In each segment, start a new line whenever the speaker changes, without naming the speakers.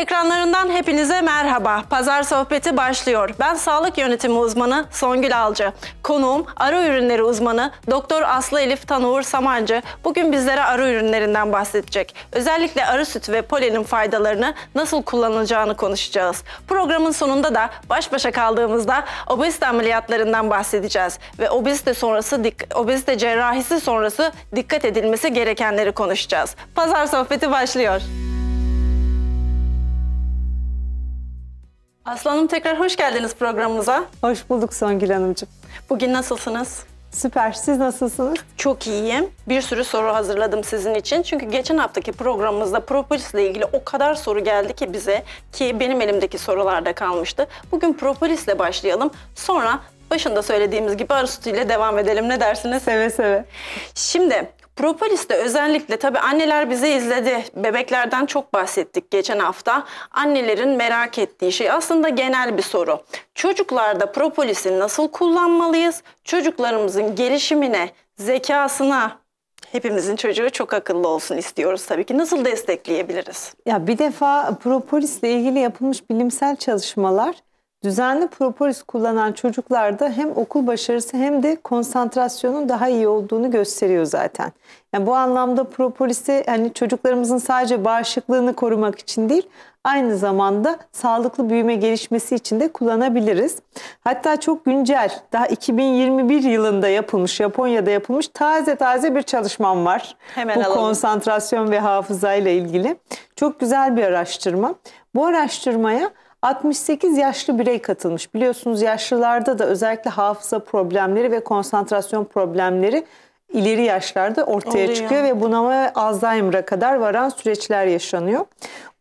ekranlarından hepinize merhaba. Pazar sohbeti başlıyor. Ben sağlık yönetimi uzmanı Songül Alcı. Konuğum arı ürünleri uzmanı Doktor Aslı Elif Tanuğur Samancı. Bugün bizlere arı ürünlerinden bahsedecek. Özellikle arı sütü ve polenin faydalarını nasıl kullanılacağını konuşacağız. Programın sonunda da baş başa kaldığımızda obezite ameliyatlarından bahsedeceğiz ve obezite sonrası obezite cerrahisi sonrası dikkat edilmesi gerekenleri konuşacağız. Pazar sohbeti başlıyor. Aslanım tekrar hoş geldiniz programımıza. Hoş bulduk Songül Hanımcığım. Bugün nasılsınız? Süper. Siz nasılsınız? Çok iyiyim. Bir sürü soru hazırladım sizin için. Çünkü geçen haftaki programımızda propolisle ilgili o kadar soru geldi ki bize ki benim elimdeki sorularda kalmıştı. Bugün propolisle başlayalım. Sonra başında söylediğimiz gibi arı Aristotle ile devam edelim. Ne dersiniz? Seve seve. Şimdi Propolis de özellikle tabii anneler bizi izledi. Bebeklerden çok bahsettik geçen hafta. Annelerin merak ettiği şey aslında genel bir soru. Çocuklarda propolisi nasıl kullanmalıyız? Çocuklarımızın gelişimine, zekasına, hepimizin çocuğu çok akıllı olsun istiyoruz tabii ki. Nasıl destekleyebiliriz?
Ya bir defa propolis ile ilgili yapılmış bilimsel çalışmalar Düzenli propolis kullanan çocuklarda hem okul başarısı hem de konsantrasyonun daha iyi olduğunu gösteriyor zaten. Yani bu anlamda propolisi hani çocuklarımızın sadece bağışıklığını korumak için değil, aynı zamanda sağlıklı büyüme gelişmesi için de kullanabiliriz. Hatta çok güncel, daha 2021 yılında yapılmış, Japonya'da yapılmış taze taze bir çalışmam var. Hemen bu alalım. konsantrasyon ve hafızayla ilgili. Çok güzel bir araştırma. Bu araştırmaya 68 yaşlı birey katılmış. Biliyorsunuz yaşlılarda da özellikle hafıza problemleri ve konsantrasyon problemleri ileri yaşlarda ortaya Oluyor. çıkıyor ve bunama Alzheimer'a kadar varan süreçler yaşanıyor.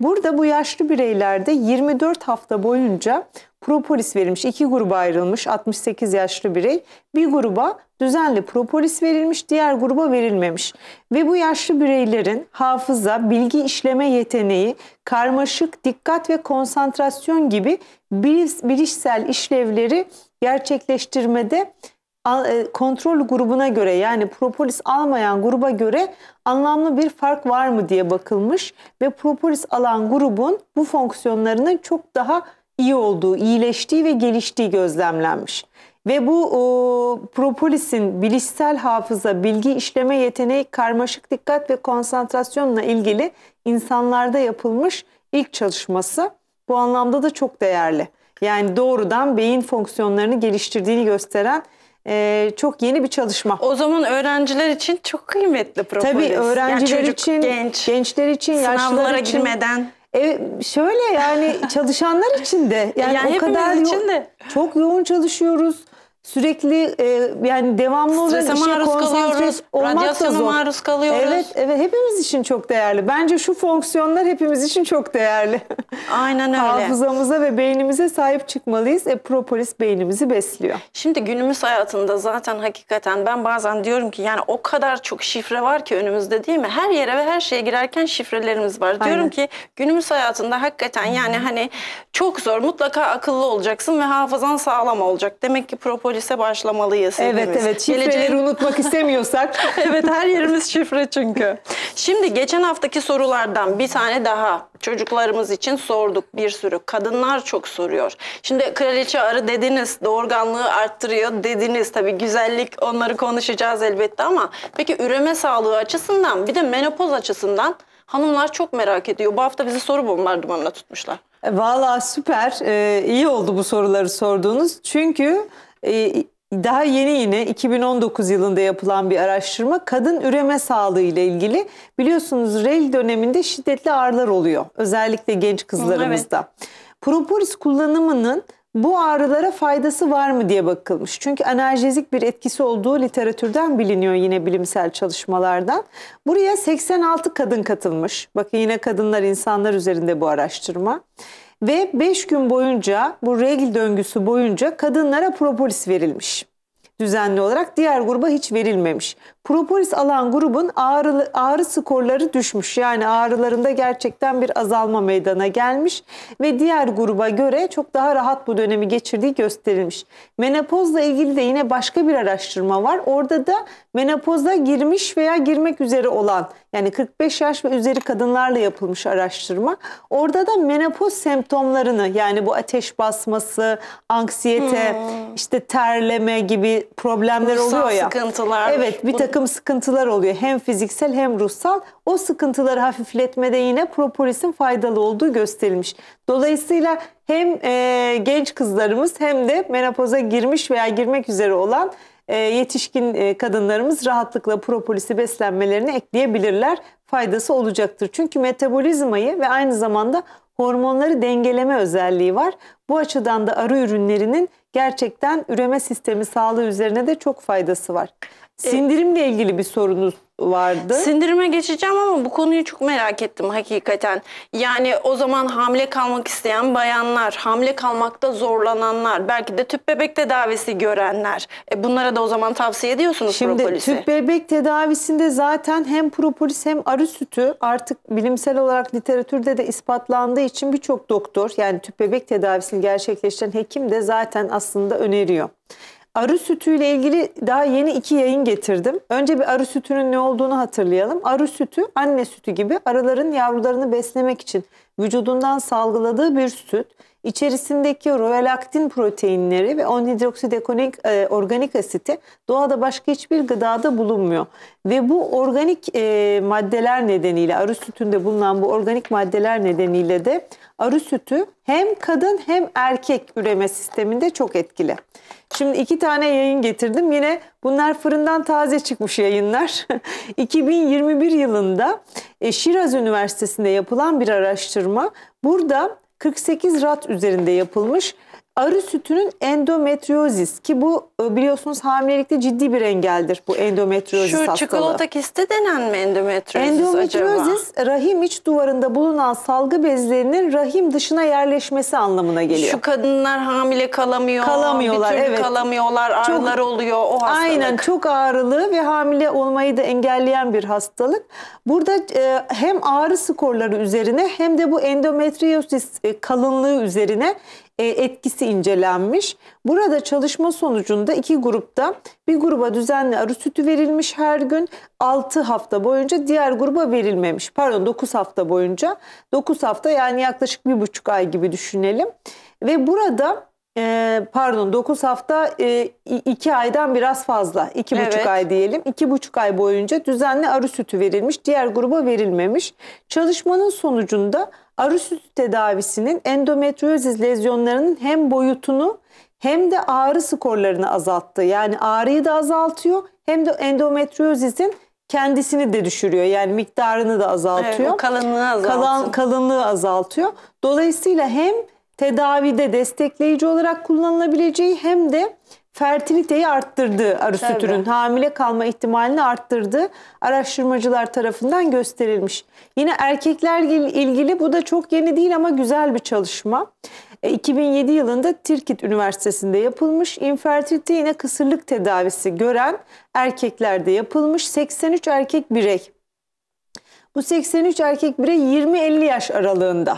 Burada bu yaşlı bireylerde 24 hafta boyunca propolis verilmiş. iki gruba ayrılmış 68 yaşlı birey. Bir gruba düzenli propolis verilmiş, diğer gruba verilmemiş. Ve bu yaşlı bireylerin hafıza, bilgi işleme yeteneği, karmaşık, dikkat ve konsantrasyon gibi bilişsel işlevleri gerçekleştirmede e, kontrol grubuna göre yani propolis almayan gruba göre anlamlı bir fark var mı diye bakılmış ve propolis alan grubun bu fonksiyonlarının çok daha iyi olduğu, iyileştiği ve geliştiği gözlemlenmiş. Ve bu e, propolisin bilişsel hafıza, bilgi işleme yeteneği, karmaşık dikkat ve konsantrasyonla ilgili insanlarda yapılmış ilk çalışması. Bu anlamda da çok değerli. Yani doğrudan beyin fonksiyonlarını geliştirdiğini gösteren e, çok yeni bir çalışma. O zaman öğrenciler için çok kıymetli propolis. Tabii öğrenciler yani çocuk,
için, genç, gençler için, yaşlılar için. Sınavlara girmeden.
E, şöyle yani çalışanlar için de yani, yani o kadar için de. çok yoğun çalışıyoruz sürekli e, yani devamlı olarak Strese işe konsantre olmak da zor. maruz kalıyoruz. Evet, evet hepimiz için çok değerli. Bence şu fonksiyonlar hepimiz için çok değerli. Aynen öyle. Hafızamıza ve beynimize sahip çıkmalıyız. E, propolis beynimizi besliyor.
Şimdi günümüz hayatında zaten hakikaten ben bazen diyorum ki yani o kadar çok şifre var ki önümüzde değil mi? Her yere ve her şeye girerken şifrelerimiz var. Aynen. Diyorum ki günümüz hayatında hakikaten yani hani çok zor. Mutlaka akıllı olacaksın ve hafızan sağlam olacak. Demek ki propolis polise başlamalıyız. Evet evet şifreleri Geleceğin... unutmak istemiyorsak. evet her yerimiz şifre çünkü. Şimdi geçen haftaki sorulardan bir tane daha çocuklarımız için sorduk bir sürü. Kadınlar çok soruyor. Şimdi kraliçe arı dediniz doğurganlığı arttırıyor dediniz. Tabii güzellik onları konuşacağız elbette ama peki üreme sağlığı açısından bir de menopoz açısından hanımlar çok merak ediyor. Bu hafta bize soru bombardımanına tutmuşlar.
Valla süper. Ee, iyi oldu bu soruları sorduğunuz. Çünkü ee, daha yeni yine 2019 yılında yapılan bir araştırma kadın üreme sağlığı ile ilgili. Biliyorsunuz rel döneminde şiddetli ağrılar oluyor. Özellikle genç kızlarımızda. Evet. Propolis kullanımının bu ağrılara faydası var mı diye bakılmış. Çünkü analjezik bir etkisi olduğu literatürden biliniyor yine bilimsel çalışmalardan. Buraya 86 kadın katılmış. Bakın yine kadınlar insanlar üzerinde bu araştırma ve 5 gün boyunca bu regl döngüsü boyunca kadınlara propolis verilmiş. Düzenli olarak diğer gruba hiç verilmemiş. Propolis alan grubun ağrı, ağrı skorları düşmüş. Yani ağrılarında gerçekten bir azalma meydana gelmiş ve diğer gruba göre çok daha rahat bu dönemi geçirdiği gösterilmiş. Menopozla ilgili de yine başka bir araştırma var. Orada da menopoza girmiş veya girmek üzere olan yani 45 yaş ve üzeri kadınlarla yapılmış araştırma. Orada da menopoz semptomlarını yani bu ateş basması, anksiyete, hmm. işte terleme gibi problemler Ruhsal oluyor ya. sıkıntılar. Evet bir takım takım sıkıntılar oluyor. Hem fiziksel hem ruhsal. O sıkıntıları hafifletmede yine propolisin faydalı olduğu gösterilmiş. Dolayısıyla hem e, genç kızlarımız hem de menopoza girmiş veya girmek üzere olan e, yetişkin e, kadınlarımız rahatlıkla propolisi beslenmelerine ekleyebilirler. Faydası olacaktır. Çünkü metabolizmayı ve aynı zamanda hormonları dengeleme özelliği var. Bu açıdan da arı ürünlerinin gerçekten üreme sistemi sağlığı üzerine de çok faydası var. E, Sindirimle ilgili bir sorunuz vardı.
Sindirime geçeceğim ama bu konuyu çok merak ettim hakikaten. Yani o zaman hamile kalmak isteyen bayanlar, hamile kalmakta zorlananlar, belki de tüp bebek tedavisi görenler. E bunlara da o zaman tavsiye ediyorsunuz Şimdi, propolisi. Şimdi tüp
bebek tedavisinde zaten hem propolis hem arı sütü artık bilimsel olarak literatürde de ispatlandığı için birçok doktor yani tüp bebek tedavisini gerçekleştiren hekim de zaten aslında öneriyor. Arı sütüyle ilgili daha yeni iki yayın getirdim. Önce bir arı sütünün ne olduğunu hatırlayalım. Arı sütü anne sütü gibi arıların yavrularını beslemek için vücudundan salgıladığı bir süt. İçerisindeki roelaktin proteinleri ve 10 e, organik asiti doğada başka hiçbir gıdada bulunmuyor. Ve bu organik e, maddeler nedeniyle arı sütünde bulunan bu organik maddeler nedeniyle de arı sütü hem kadın hem erkek üreme sisteminde çok etkili. Şimdi iki tane yayın getirdim. Yine bunlar fırından taze çıkmış yayınlar. 2021 yılında e, Şiraz Üniversitesi'nde yapılan bir araştırma. Burada 48 rat üzerinde yapılmış arı sütünün endometriozis ki bu e, biliyorsunuz hamilelikte ciddi bir engeldir bu endometriozis Şu hastalığı. Şu çikolata
kisti denen mi endometriozis Endometriozis
acaba? rahim iç duvarında bulunan salgı bezlerinin rahim dışına yerleşmesi anlamına geliyor. Şu kadınlar hamile kalamıyor. Kalamıyorlar bir türlü evet. Kalamıyorlar ağrılar çok, oluyor
o hastalık. Aynen
çok ağrılı ve hamile olmayı da engelleyen bir hastalık. Burada e, hem ağrı skorları üzerine hem de bu endometriozis e, kalınlığı üzerine e, etkisi incelenmiş. Burada çalışma sonucunda iki grupta bir gruba düzenli arı sütü verilmiş her gün 6 hafta boyunca diğer gruba verilmemiş. Pardon 9 hafta boyunca 9 hafta yani yaklaşık bir buçuk ay gibi düşünelim. Ve burada e, pardon 9 hafta 2 e, aydan biraz fazla 2,5 evet. ay diyelim. 2,5 ay boyunca düzenli arı sütü verilmiş diğer gruba verilmemiş. Çalışmanın sonucunda Arı sütü tedavisinin endometriozis lezyonlarının hem boyutunu hem de ağrı skorlarını azalttı. Yani ağrıyı da azaltıyor hem de endometriozisin kendisini de düşürüyor. Yani miktarını da azaltıyor. Evet, kalınlığı azaltıyor. Kalan, kalınlığı azaltıyor. Dolayısıyla hem tedavide destekleyici olarak kullanılabileceği hem de fertiliteyi arttırdı arı Tabii. sütünün. Hamile kalma ihtimalini arttırdı. Araştırmacılar tarafından gösterilmiş. Yine erkekler ilgili bu da çok yeni değil ama güzel bir çalışma. 2007 e, yılında Tirkit Üniversitesi'nde yapılmış. İnfertilite yine kısırlık tedavisi gören erkeklerde yapılmış. 83 erkek birey. Bu 83 erkek birey 20-50 yaş aralığında.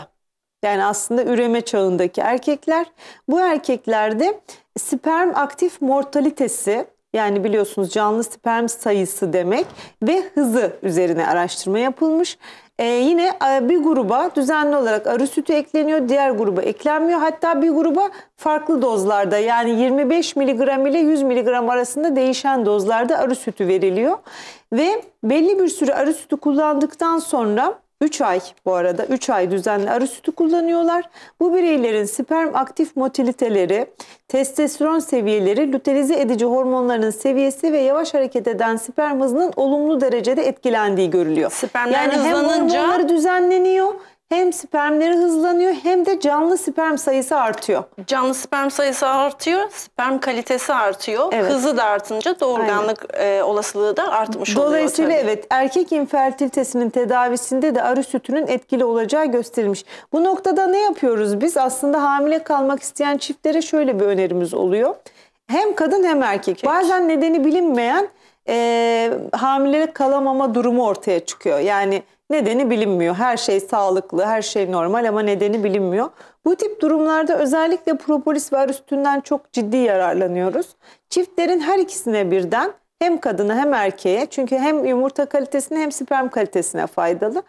Yani aslında üreme çağındaki erkekler. Bu erkeklerde sperm aktif mortalitesi yani biliyorsunuz canlı sperm sayısı demek ve hızı üzerine araştırma yapılmış. Ee, yine e, bir gruba düzenli olarak arı sütü ekleniyor, diğer gruba eklenmiyor. Hatta bir gruba farklı dozlarda yani 25 mg ile 100 mg arasında değişen dozlarda arı sütü veriliyor. Ve belli bir süre arı sütü kullandıktan sonra 3 ay bu arada 3 ay düzenli arı sütü kullanıyorlar. Bu bireylerin sperm aktif motiliteleri, testosteron seviyeleri, lütelize edici hormonlarının seviyesi ve yavaş hareket eden sperm hızının olumlu derecede etkilendiği görülüyor. Spermler yani hem hızlanınca... hormonları
düzenleniyor hem spermleri hızlanıyor hem de canlı sperm sayısı artıyor. Canlı sperm sayısı artıyor, sperm kalitesi artıyor. Evet. Hızı da artınca doğurganlık e, olasılığı da artmış oluyor. Dolayısıyla evet erkek
infertilitesinin tedavisinde de arı sütünün etkili olacağı gösterilmiş. Bu noktada ne yapıyoruz biz? Aslında hamile kalmak isteyen çiftlere şöyle bir önerimiz oluyor. Hem kadın hem erkek. Evet. Bazen nedeni bilinmeyen e, hamile kalamama durumu ortaya çıkıyor. Yani Nedeni bilinmiyor. Her şey sağlıklı, her şey normal ama nedeni bilinmiyor. Bu tip durumlarda özellikle propolis ve arüstünden çok ciddi yararlanıyoruz. Çiftlerin her ikisine birden hem kadına hem erkeğe çünkü hem yumurta kalitesine hem sperm kalitesine faydalı.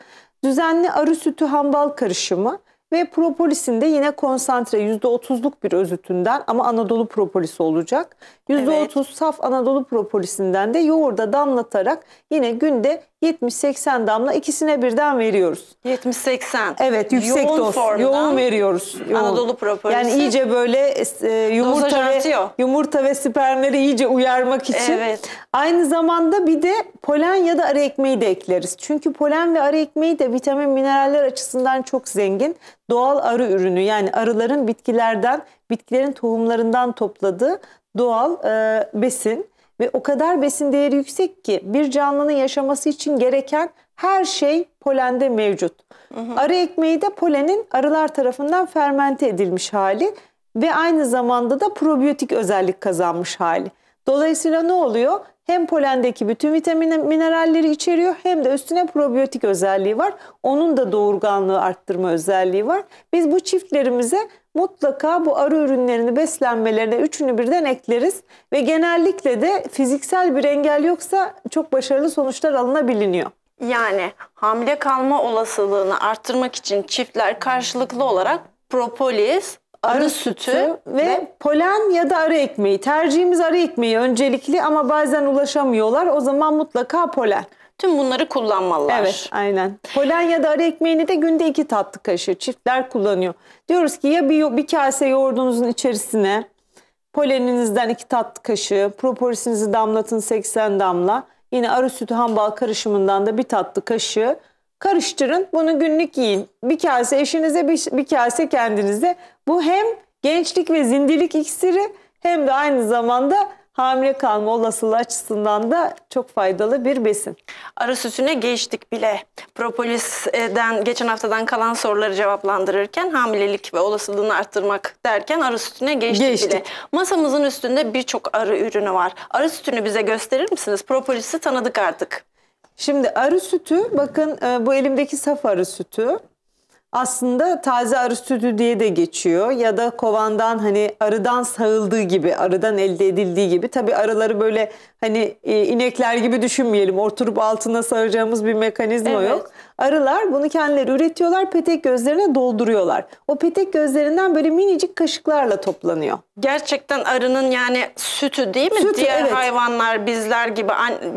Düzenli arı sütü hambal karışımı ve propolisin de yine konsantre %30'luk bir özütünden ama Anadolu propolisi olacak. %30 evet. saf Anadolu propolisinden de yoğurda damlatarak yine günde 70-80 damla ikisine birden veriyoruz.
70-80. Evet yüksek yoğun doz. Yoğun
veriyoruz. Yoğun. Anadolu propolisi. Yani iyice böyle e, yumurta ve, yumurta ve spermleri iyice uyarmak için. Evet. Aynı zamanda bir de polen ya da arı ekmeği de ekleriz. Çünkü polen ve arı ekmeği de vitamin mineraller açısından çok zengin doğal arı ürünü yani arıların bitkilerden, bitkilerin tohumlarından topladığı doğal e, besin ve o kadar besin değeri yüksek ki bir canlının yaşaması için gereken her şey polende mevcut. Hı hı. Arı ekmeği de polenin arılar tarafından fermente edilmiş hali ve aynı zamanda da probiyotik özellik kazanmış hali. Dolayısıyla ne oluyor? hem polendeki bütün vitamin mineralleri içeriyor hem de üstüne probiyotik özelliği var. Onun da doğurganlığı arttırma özelliği var. Biz bu çiftlerimize mutlaka bu arı ürünlerini beslenmelerine üçünü birden ekleriz ve genellikle de fiziksel bir engel yoksa çok başarılı sonuçlar alınabiliniyor.
Yani hamile kalma olasılığını arttırmak için çiftler karşılıklı olarak propolis, arı sütü, sütü ve, ve
polen ya da arı ekmeği. Tercihimiz arı ekmeği öncelikli ama bazen ulaşamıyorlar. O zaman mutlaka polen. Tüm bunları kullanmalılar. Evet aynen. Polen ya da arı ekmeğini de günde iki tatlı kaşığı çiftler kullanıyor. Diyoruz ki ya bir, bir kase yoğurdunuzun içerisine poleninizden iki tatlı kaşığı, propolisinizi damlatın 80 damla. Yine arı sütü hambal karışımından da bir tatlı kaşığı Karıştırın bunu günlük yiyin. Bir kase eşinize bir, bir kase kendinize. Bu hem gençlik ve zindelik iksiri hem de aynı zamanda hamile kalma olasılığı açısından da çok faydalı bir besin. Ara sütüne
geçtik bile. Propolis'den geçen haftadan kalan soruları cevaplandırırken hamilelik ve olasılığını arttırmak derken ara sütüne geçtik, geçtik. bile. Masamızın üstünde birçok arı ürünü var. Arı sütünü bize gösterir misiniz? Propolis'i tanıdık artık. Şimdi arı
sütü bakın e, bu elimdeki saf arı sütü aslında taze arı sütü diye de geçiyor ya da kovandan hani arıdan sağıldığı gibi arıdan elde edildiği gibi tabi arıları böyle hani e, inekler gibi düşünmeyelim oturup altına sağacağımız bir mekanizma evet. yok. Arılar bunu kendileri üretiyorlar, petek gözlerine dolduruyorlar. O petek gözlerinden böyle minicik kaşıklarla toplanıyor.
Gerçekten arının yani sütü değil mi? Sütü, Diğer evet. hayvanlar bizler gibi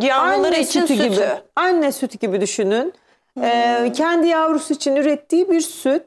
yavruları için sütü, sütü gibi.
Anne sütü gibi düşünün. Hmm. Ee, kendi yavrusu için ürettiği bir süt.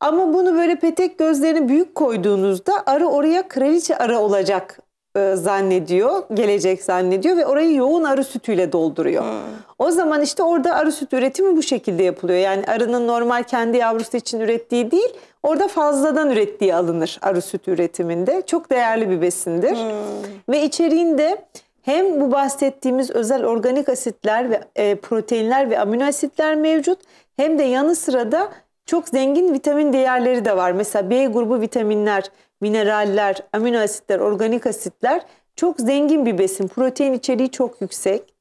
Ama bunu böyle petek gözlerini büyük koyduğunuzda arı oraya kraliçe arı olacak e, zannediyor, gelecek zannediyor ve orayı yoğun arı sütüyle dolduruyor. Hmm. O zaman işte orada arı süt üretimi bu şekilde yapılıyor. Yani arının normal kendi yavrusu için ürettiği değil, orada fazladan ürettiği alınır arı süt üretiminde. Çok değerli bir besindir. Hmm. Ve içeriğinde hem bu bahsettiğimiz özel organik asitler ve e, proteinler ve amino asitler mevcut hem de yanı sıra da çok zengin vitamin değerleri de var. Mesela B grubu vitaminler, mineraller, amino asitler, organik asitler çok zengin bir besin. Protein içeriği çok yüksek.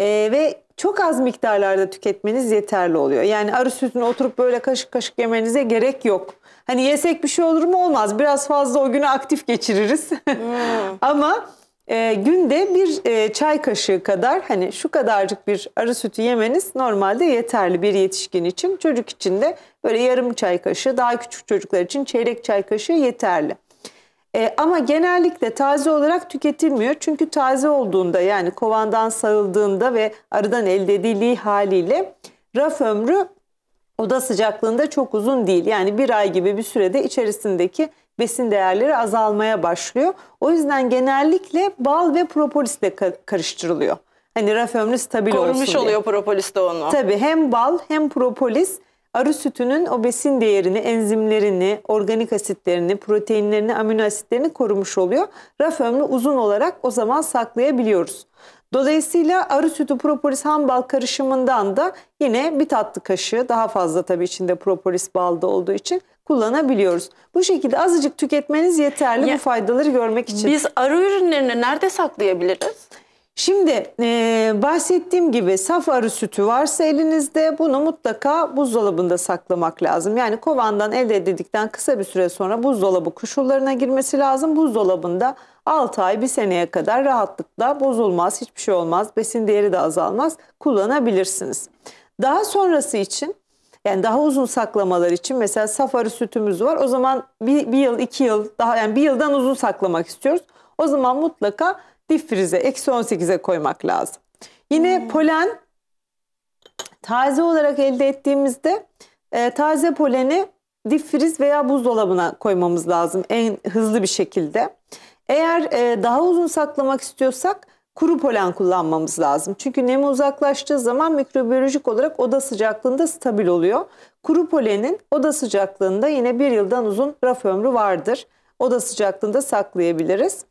E, ve çok az miktarlarda tüketmeniz yeterli oluyor. Yani arı sütünü oturup böyle kaşık kaşık yemenize gerek yok. Hani yesek bir şey olur mu? Olmaz. Biraz fazla o günü aktif geçiririz. Hmm. Ama e, günde bir e, çay kaşığı kadar hani şu kadarcık bir arı sütü yemeniz normalde yeterli bir yetişkin için. Çocuk için de böyle yarım çay kaşığı, daha küçük çocuklar için çeyrek çay kaşığı yeterli. E, ama genellikle taze olarak tüketilmiyor. Çünkü taze olduğunda yani kovandan sağıldığında ve arıdan elde edildiği haliyle raf ömrü oda sıcaklığında çok uzun değil. Yani bir ay gibi bir sürede içerisindeki besin değerleri azalmaya başlıyor. O yüzden genellikle bal ve propolisle karıştırılıyor. Hani raf ömrü stabil Korumuş olsun diye. oluyor
propolis de onu. Tabii
hem bal hem propolis Arı sütünün o besin değerini, enzimlerini, organik asitlerini, proteinlerini, amino asitlerini korumuş oluyor. Raf ömrü uzun olarak o zaman saklayabiliyoruz. Dolayısıyla arı sütü propolis ham bal karışımından da yine bir tatlı kaşığı daha fazla tabii içinde propolis balda olduğu için kullanabiliyoruz. Bu şekilde azıcık tüketmeniz yeterli ya, bu faydaları görmek için. Biz
arı ürünlerini nerede saklayabiliriz? Şimdi
e, bahsettiğim gibi saf arı sütü varsa elinizde bunu mutlaka buzdolabında saklamak lazım. Yani kovandan elde edildikten kısa bir süre sonra buzdolabı koşullarına girmesi lazım. Buzdolabında 6 ay bir seneye kadar rahatlıkla bozulmaz, hiçbir şey olmaz, besin değeri de azalmaz kullanabilirsiniz. Daha sonrası için yani daha uzun saklamalar için mesela saf arı sütümüz var. O zaman bir, bir yıl, iki yıl daha yani bir yıldan uzun saklamak istiyoruz. O zaman mutlaka difrize eksi 18'e koymak lazım. Yine hmm. polen taze olarak elde ettiğimizde e, taze poleni difriz veya buzdolabına koymamız lazım en hızlı bir şekilde. Eğer e, daha uzun saklamak istiyorsak kuru polen kullanmamız lazım. Çünkü nemi uzaklaştığı zaman mikrobiyolojik olarak oda sıcaklığında stabil oluyor. Kuru polenin oda sıcaklığında yine bir yıldan uzun raf ömrü vardır. Oda sıcaklığında saklayabiliriz.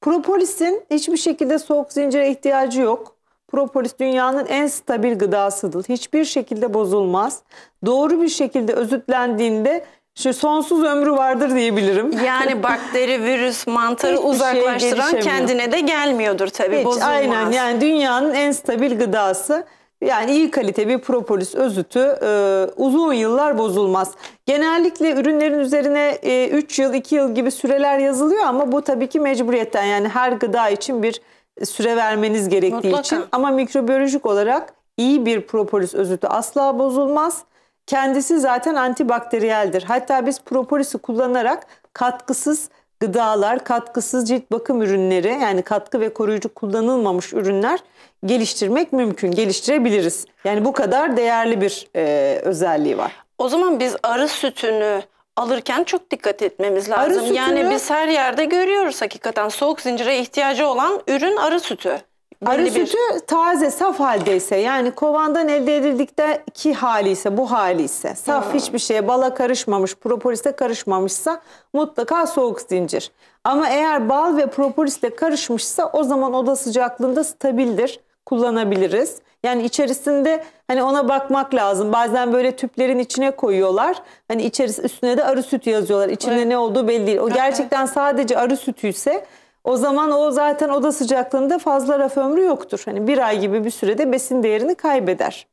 Propolis'in hiçbir şekilde soğuk zincire ihtiyacı yok. Propolis dünyanın en stabil gıdasıdır. Hiçbir şekilde bozulmaz. Doğru bir şekilde özütlendiğinde şu sonsuz ömrü vardır diyebilirim. Yani
bakteri, virüs, mantarı şey uzaklaştıran şey kendine de gelmiyordur tabii Hiç, bozulmaz. Aynen yani
dünyanın en stabil gıdası. Yani iyi kalite bir propolis özütü e, uzun yıllar bozulmaz. Genellikle ürünlerin üzerine e, 3 yıl 2 yıl gibi süreler yazılıyor ama bu tabii ki mecburiyetten yani her gıda için bir süre vermeniz gerektiği Mutlaka. için. Ama mikrobiyolojik olarak iyi bir propolis özütü asla bozulmaz. Kendisi zaten antibakteriyeldir. Hatta biz propolisi kullanarak katkısız gıdalar, katkısız cilt bakım ürünleri yani katkı ve koruyucu kullanılmamış ürünler geliştirmek mümkün, geliştirebiliriz. Yani bu kadar değerli bir e, özelliği var.
O zaman biz arı sütünü alırken çok dikkat etmemiz lazım. Arı sütünü... Yani biz her yerde görüyoruz hakikaten soğuk zincire ihtiyacı olan ürün arı sütü. Arı bir... sütü
taze, saf haldeyse yani kovandan elde edildikte ki hali ise bu hali ise saf hmm. hiçbir şeye bala karışmamış, propolisle karışmamışsa mutlaka soğuk zincir. Ama eğer bal ve propolisle karışmışsa o zaman oda sıcaklığında stabildir kullanabiliriz. Yani içerisinde hani ona bakmak lazım. Bazen böyle tüplerin içine koyuyorlar. Hani içerisi üstüne de arı sütü yazıyorlar. İçinde evet. ne olduğu belli değil. O gerçekten sadece arı sütüyse o zaman o zaten oda sıcaklığında fazla raf ömrü yoktur. Hani bir ay gibi bir sürede besin değerini kaybeder.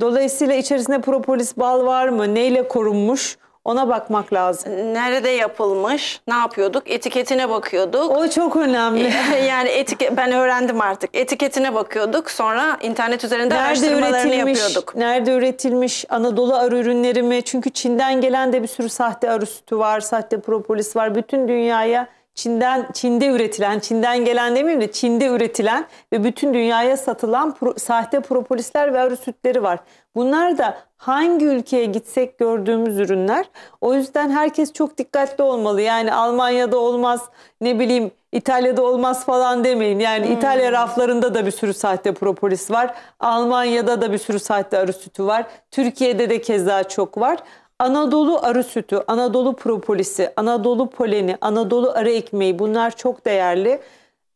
Dolayısıyla içerisinde propolis bal var mı? Neyle korunmuş? Ona bakmak
lazım. Nerede yapılmış? Ne yapıyorduk? Etiketine bakıyorduk. O çok önemli. yani etiket ben öğrendim artık. Etiketine bakıyorduk. Sonra internet üzerinde nerede araştırmalarını yapıyorduk.
Nerede üretilmiş? Anadolu arı ürünleri mi? Çünkü Çin'den gelen de bir sürü sahte arı sütü var, sahte propolis var. Bütün dünyaya Çin'den Çin'de üretilen, Çin'den gelen demeyeyim de Çin'de üretilen ve bütün dünyaya satılan pro, sahte propolisler ve arı sütleri var. Bunlar da hangi ülkeye gitsek gördüğümüz ürünler. O yüzden herkes çok dikkatli olmalı. Yani Almanya'da olmaz, ne bileyim İtalya'da olmaz falan demeyin. Yani hmm. İtalya raflarında da bir sürü sahte propolis var. Almanya'da da bir sürü sahte arı sütü var. Türkiye'de de keza çok var. Anadolu arı sütü, Anadolu propolisi, Anadolu poleni, Anadolu arı ekmeği bunlar çok değerli.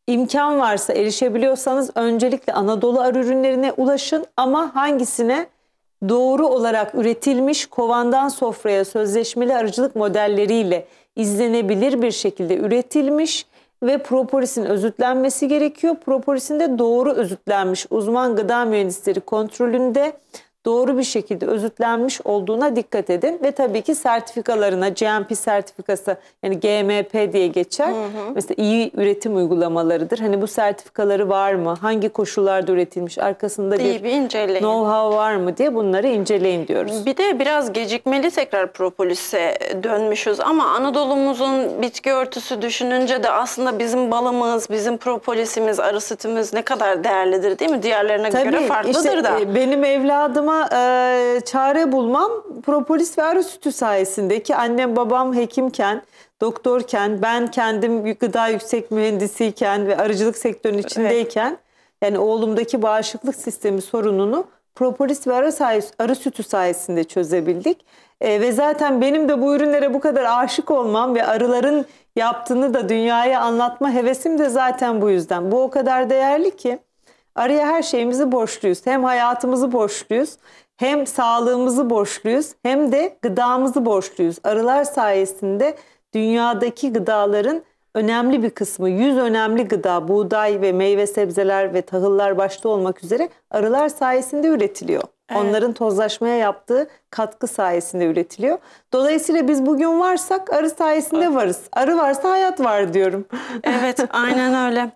İmkan varsa erişebiliyorsanız öncelikle Anadolu arı ürünlerine ulaşın ama hangisine? doğru olarak üretilmiş kovandan sofraya sözleşmeli arıcılık modelleriyle izlenebilir bir şekilde üretilmiş ve propolisin özütlenmesi gerekiyor. Propolisin de doğru özütlenmiş uzman gıda mühendisleri kontrolünde doğru bir şekilde özütlenmiş olduğuna dikkat edin. Ve tabii ki sertifikalarına GMP sertifikası yani GMP diye geçer. Hı hı. Mesela iyi üretim uygulamalarıdır. Hani bu sertifikaları var mı? Hangi koşullarda üretilmiş? Arkasında iyi bir, bir inceleyin. know-how var mı diye bunları inceleyin diyoruz.
Bir de biraz gecikmeli tekrar propolise dönmüşüz ama Anadolu'muzun bitki örtüsü düşününce de aslında bizim balımız, bizim propolisimiz, arı sütümüz ne kadar değerlidir değil mi? Diğerlerine tabii, göre farklıdır işte, da. E,
benim evladım ama e, çare bulmam propolis ve arı sütü sayesinde ki annem babam hekimken, doktorken, ben kendim gıda yüksek mühendisiyken ve arıcılık sektörünün içindeyken evet. yani oğlumdaki bağışıklık sistemi sorununu propolis ve arı, sayes arı sütü sayesinde çözebildik. E, ve zaten benim de bu ürünlere bu kadar aşık olmam ve arıların yaptığını da dünyaya anlatma hevesim de zaten bu yüzden. Bu o kadar değerli ki Araya her şeyimizi borçluyuz. Hem hayatımızı borçluyuz, hem sağlığımızı borçluyuz, hem de gıdamızı borçluyuz. Arılar sayesinde dünyadaki gıdaların önemli bir kısmı, yüz önemli gıda, buğday ve meyve sebzeler ve tahıllar başta olmak üzere arılar sayesinde üretiliyor. Evet. Onların tozlaşmaya yaptığı katkı sayesinde üretiliyor. Dolayısıyla biz bugün
varsak arı sayesinde varız. Arı varsa hayat var diyorum. evet aynen öyle.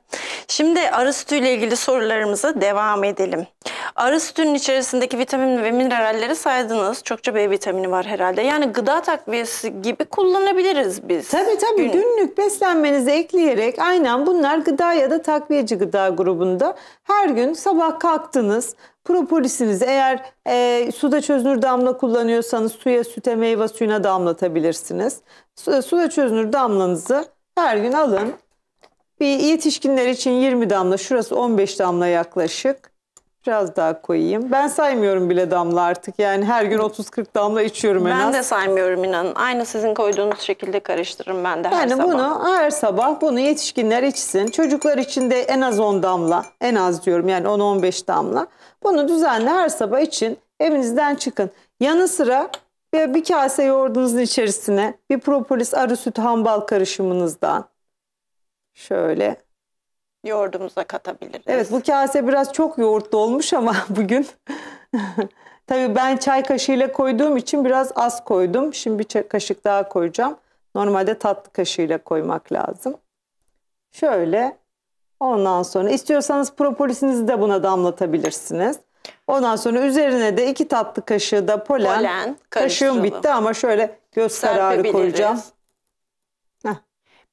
Şimdi arı sütüyle ilgili sorularımıza devam edelim. Arı sütünün içerisindeki vitamin ve mineralleri saydınız. Çokça B vitamini var herhalde. Yani gıda takviyesi gibi kullanabiliriz biz. Tabii tabii. Gün...
Günlük beslenmenize ekleyerek aynen bunlar gıda ya da takviyeci gıda grubunda. Her gün sabah kalktınız. Propolisiniz eğer e, suda çözünür damla kullanıyorsanız suya, süte, meyve suyuna damlatabilirsiniz. Suda, suda çözünür damlanızı her gün alın. Bir yetişkinler için 20 damla, şurası 15 damla yaklaşık. Biraz daha koyayım. Ben saymıyorum bile damla artık. Yani her gün 30-40 damla içiyorum en ben az. Ben de
saymıyorum inanın. Aynı sizin koyduğunuz şekilde karıştırırım ben de her yani sabah. Yani bunu
her sabah bunu yetişkinler içsin. Çocuklar için de en az 10 damla. En az diyorum yani 10-15 damla. Bunu düzenli her sabah için evinizden çıkın. Yanı sıra e, bir kase yoğurdunuzun içerisine bir propolis arı süt hambal bal karışımınızdan şöyle
yoğurdumuza katabiliriz.
Evet bu kase biraz çok yoğurtlu olmuş ama bugün. Tabii ben çay kaşığıyla koyduğum için biraz az koydum. Şimdi bir kaşık daha koyacağım. Normalde tatlı kaşığıyla koymak lazım. Şöyle ondan sonra istiyorsanız propolisinizi de buna damlatabilirsiniz. Ondan sonra üzerine de iki tatlı kaşığı da polen. Polen Kaşığım bitti ama şöyle göz kararı koyacağım. Heh.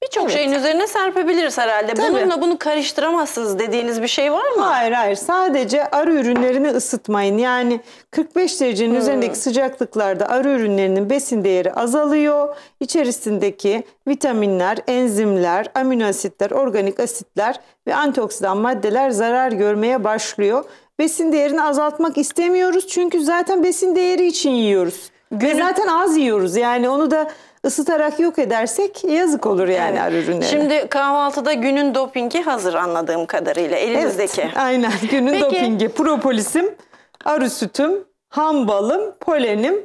Birçok Evet. şeyin üzerine serpebiliriz herhalde. Tabii. Bununla bunu karıştıramazsınız dediğiniz bir şey var mı? Hayır hayır sadece arı ürünlerini ısıtmayın. Yani
45 derecenin hmm. üzerindeki sıcaklıklarda arı ürünlerinin besin değeri azalıyor. İçerisindeki vitaminler, enzimler, amino asitler, organik asitler ve antioksidan maddeler zarar görmeye başlıyor. Besin değerini azaltmak istemiyoruz çünkü zaten besin değeri için yiyoruz. Günün... Ve zaten az yiyoruz yani onu da ısıtarak yok edersek yazık olur yani evet. ar ürünlere.
Şimdi kahvaltıda günün dopingi hazır anladığım kadarıyla elinizdeki. Evet, aynen günün Peki. dopingi
propolisim, arı sütüm, ham balım, polenim,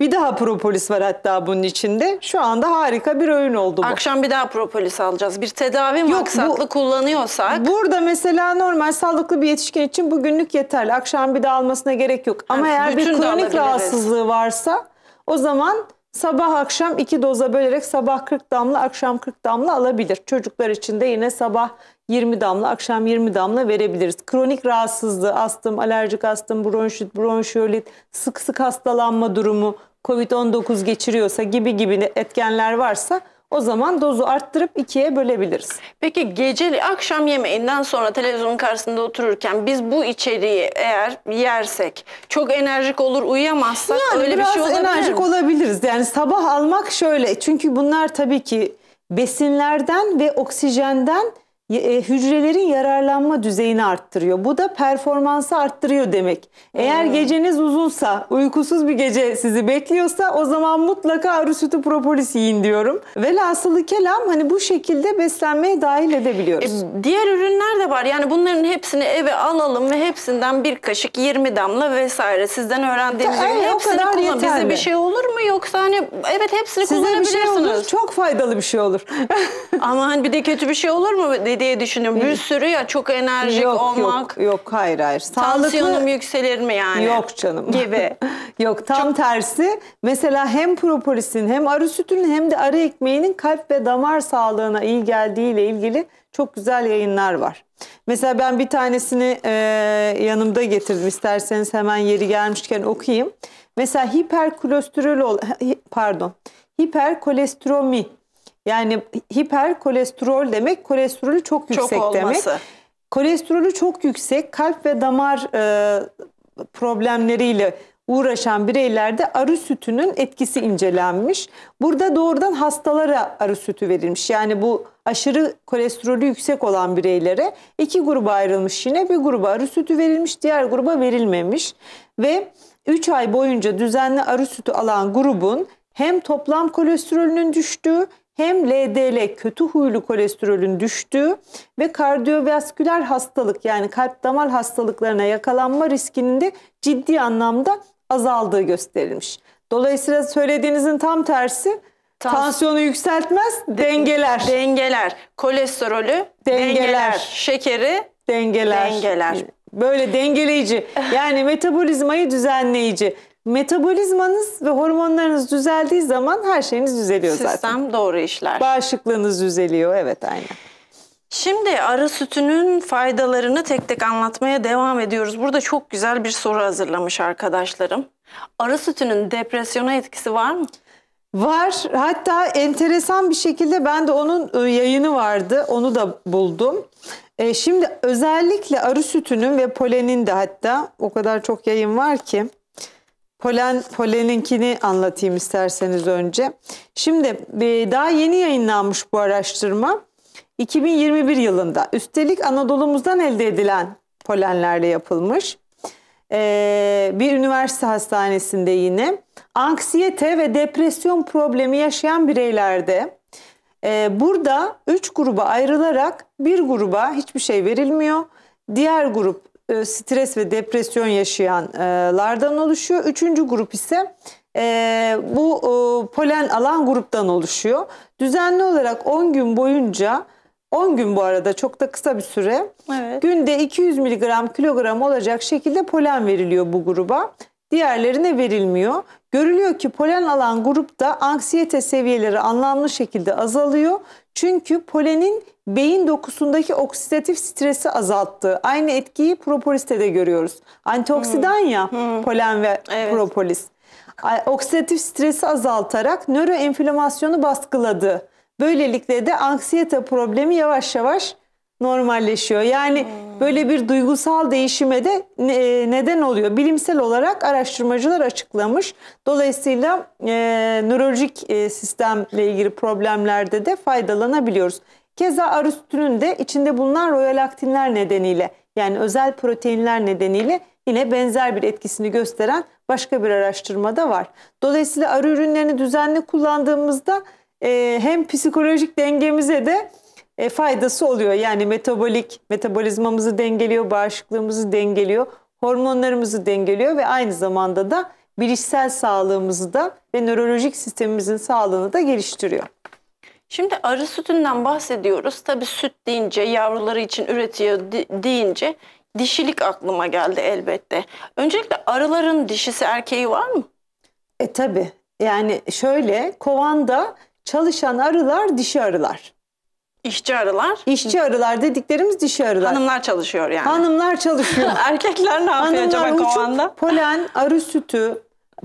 bir daha propolis var hatta bunun içinde. Şu anda harika bir öğün oldu bu. Akşam bir daha propolis alacağız. Bir tedavi Yok, maksatlı bu, kullanıyorsak. Burada mesela normal sağlıklı bir yetişkin için bu günlük yeterli. Akşam bir daha almasına gerek yok. Ama ha, eğer bir kronik rahatsızlığı varsa o zaman sabah akşam iki doza bölerek sabah 40 damla akşam 40 damla alabilir. Çocuklar için de yine sabah 20 damla, akşam 20 damla verebiliriz. Kronik rahatsızlığı, astım, alerjik astım, bronşit, bronşiyolit, sık sık hastalanma durumu, COVID-19 geçiriyorsa gibi gibi etkenler varsa o zaman dozu arttırıp ikiye bölebiliriz.
Peki gece, akşam yemeğinden sonra televizyonun karşısında otururken biz bu içeriği eğer yersek çok enerjik olur uyuyamazsak yani öyle bir şey olabilir enerjik mi?
olabiliriz. Yani sabah almak şöyle çünkü bunlar tabii ki besinlerden ve oksijenden e, hücrelerin yararlanma düzeyini arttırıyor. Bu da performansı arttırıyor demek. Eğer hmm. geceniz uzunsa, uykusuz bir gece sizi bekliyorsa o zaman mutlaka arı sütü propolis yiyin diyorum. Velhasılı kelam hani bu şekilde beslenmeye dahil edebiliyoruz. E,
diğer ürünler de var. Yani bunların hepsini eve alalım ve hepsinden bir kaşık 20 damla vesaire sizden öğrendiğiniz gibi e, hepsini kadar kullan. Yeterli. Bize bir şey olur mu yoksa hani evet hepsini Size kullanabilirsiniz. bir şey olur. Çok faydalı bir şey olur. Ama hani bir de kötü bir şey olur mu? mi diye düşünüyorum. Bir sürü ya çok enerjik yok, olmak.
Yok yok hayır hayır. Sağlıklı, Tansiyonum
yükselir mi yani? Yok canım. Gibi.
yok tam çok... tersi. Mesela hem propolisin hem arı sütünün hem de arı ekmeğinin kalp ve damar sağlığına iyi geldiği ile ilgili çok güzel yayınlar var. Mesela ben bir tanesini e, yanımda getirdim. İsterseniz hemen yeri gelmişken okuyayım. Mesela hiperkolesterol pardon hiperkolesteromi yani hiperkolesterol demek kolesterolü çok yüksek çok demek. Kolesterolü çok yüksek kalp ve damar e, problemleriyle uğraşan bireylerde arı sütünün etkisi incelenmiş. Burada doğrudan hastalara arı sütü verilmiş. Yani bu aşırı kolesterolü yüksek olan bireylere iki gruba ayrılmış yine. Bir gruba arı sütü verilmiş, diğer gruba verilmemiş. Ve 3 ay boyunca düzenli arı sütü alan grubun hem toplam kolesterolünün düştüğü hem LDL kötü huylu kolesterolün düştüğü ve kardiyovasküler hastalık yani kalp damar hastalıklarına yakalanma riskinin de ciddi anlamda azaldığı gösterilmiş. Dolayısıyla söylediğinizin tam tersi tansiyonu yükseltmez, dengeler.
Dengeler. Kolesterolü dengeler, dengeler. şekeri dengeler. dengeler.
Böyle dengeleyici yani metabolizmayı düzenleyici Metabolizmanız ve hormonlarınız düzeldiği zaman her şeyiniz düzeliyor Sistem zaten. Sistem doğru işler. Bağışıklığınız düzeliyor evet aynen.
Şimdi arı sütünün faydalarını tek tek anlatmaya devam ediyoruz. Burada çok güzel bir soru hazırlamış arkadaşlarım. Arı sütünün depresyona etkisi var mı? Var. Hatta
enteresan bir şekilde ben de onun e, yayını vardı. Onu da buldum. E, şimdi özellikle arı sütünün ve polenin de hatta o kadar çok yayın var ki Polen poleninkini anlatayım isterseniz önce. Şimdi e, daha yeni yayınlanmış bu araştırma. 2021 yılında. Üstelik Anadolu'muzdan elde edilen polenlerle yapılmış. E, bir üniversite hastanesinde yine anksiyete ve depresyon problemi yaşayan bireylerde e, burada 3 gruba ayrılarak bir gruba hiçbir şey verilmiyor. Diğer grup e, stres ve depresyon yaşayanlardan oluşuyor. Üçüncü grup ise e, bu e, polen alan gruptan oluşuyor. Düzenli olarak 10 gün boyunca 10 gün bu arada çok da kısa bir süre. Evet. Günde 200 miligram kilogram olacak şekilde polen veriliyor bu gruba. Diğerlerine verilmiyor. Görülüyor ki polen alan grupta anksiyete seviyeleri anlamlı şekilde azalıyor. Çünkü polenin beyin dokusundaki oksidatif stresi azalttığı aynı etkiyi propoliste de görüyoruz. Antioksidan hmm. ya hmm. polen ve evet. propolis. Oksidatif stresi azaltarak nöroenflamasyonu baskıladı. Böylelikle de anksiyete problemi yavaş yavaş normalleşiyor. Yani hmm. böyle bir duygusal değişime de e, neden oluyor. Bilimsel olarak araştırmacılar açıklamış. Dolayısıyla e, nörolojik e, sistemle ilgili problemlerde de faydalanabiliyoruz. Keza arüstünün de içinde bulunan royalaktinler nedeniyle yani özel proteinler nedeniyle yine benzer bir etkisini gösteren başka bir araştırma da var. Dolayısıyla arı ürünlerini düzenli kullandığımızda e, hem psikolojik dengemize de e, faydası oluyor. Yani metabolik, metabolizmamızı dengeliyor, bağışıklığımızı dengeliyor, hormonlarımızı dengeliyor ve aynı zamanda da bilişsel sağlığımızı da ve nörolojik sistemimizin sağlığını da geliştiriyor.
Şimdi arı sütünden bahsediyoruz. Tabii süt deyince, yavruları için üretiyor deyince dişilik aklıma geldi elbette. Öncelikle arıların dişisi erkeği var mı?
E tabii. Yani şöyle kovanda çalışan arılar dişi arılar. İşçi arılar. İşçi arılar dediklerimiz dişi
arılar. Hanımlar çalışıyor yani.
Hanımlar çalışıyor.
Erkekler ne yapıyor Hanımlar acaba kovanda?
polen, arı sütü,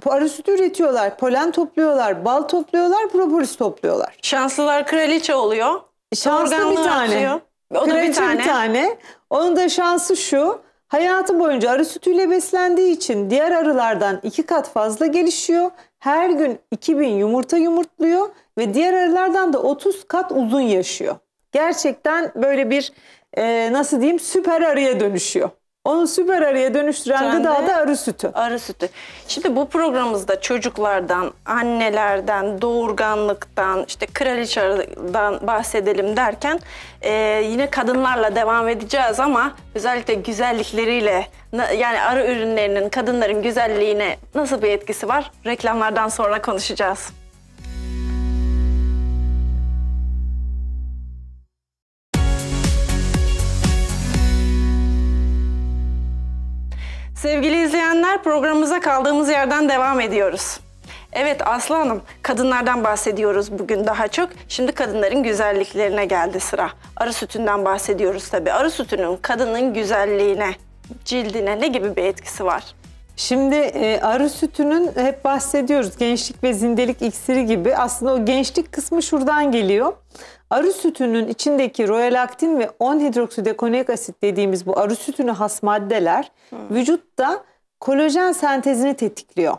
arı sütü üretiyorlar, polen topluyorlar, bal topluyorlar, propolis topluyorlar.
Şanslılar kraliçe oluyor. Şanslı bir tane. O da bir tane. bir tane.
Onun da şansı şu. Hayatı boyunca arı sütüyle beslendiği için diğer arılardan iki kat fazla gelişiyor her gün 2000 yumurta yumurtluyor ve diğer arılardan da 30 kat uzun yaşıyor. Gerçekten böyle bir e,
nasıl diyeyim süper arıya dönüşüyor. Onu süper arıya dönüştüren Sen gıda da arı sütü. Arı sütü. Şimdi bu programımızda çocuklardan, annelerden, doğurganlıktan, işte kraliçadan bahsedelim derken e, yine kadınlarla devam edeceğiz ama özellikle güzellikleriyle yani arı ürünlerinin kadınların güzelliğine nasıl bir etkisi var reklamlardan sonra konuşacağız. Sevgili izleyenler programımıza kaldığımız yerden devam ediyoruz. Evet Aslı Hanım, kadınlardan bahsediyoruz bugün daha çok. Şimdi kadınların güzelliklerine geldi sıra. Arı sütünden bahsediyoruz tabii. Arı sütünün kadının güzelliğine, cildine ne gibi bir etkisi var? Şimdi e,
arı sütünün hep bahsediyoruz gençlik ve zindelik iksiri gibi. Aslında o gençlik kısmı şuradan geliyor. Arı sütünün içindeki roelaktin ve 10 hidroksidekonik asit dediğimiz bu arı sütünü has maddeler hmm. vücutta kolajen sentezini tetikliyor.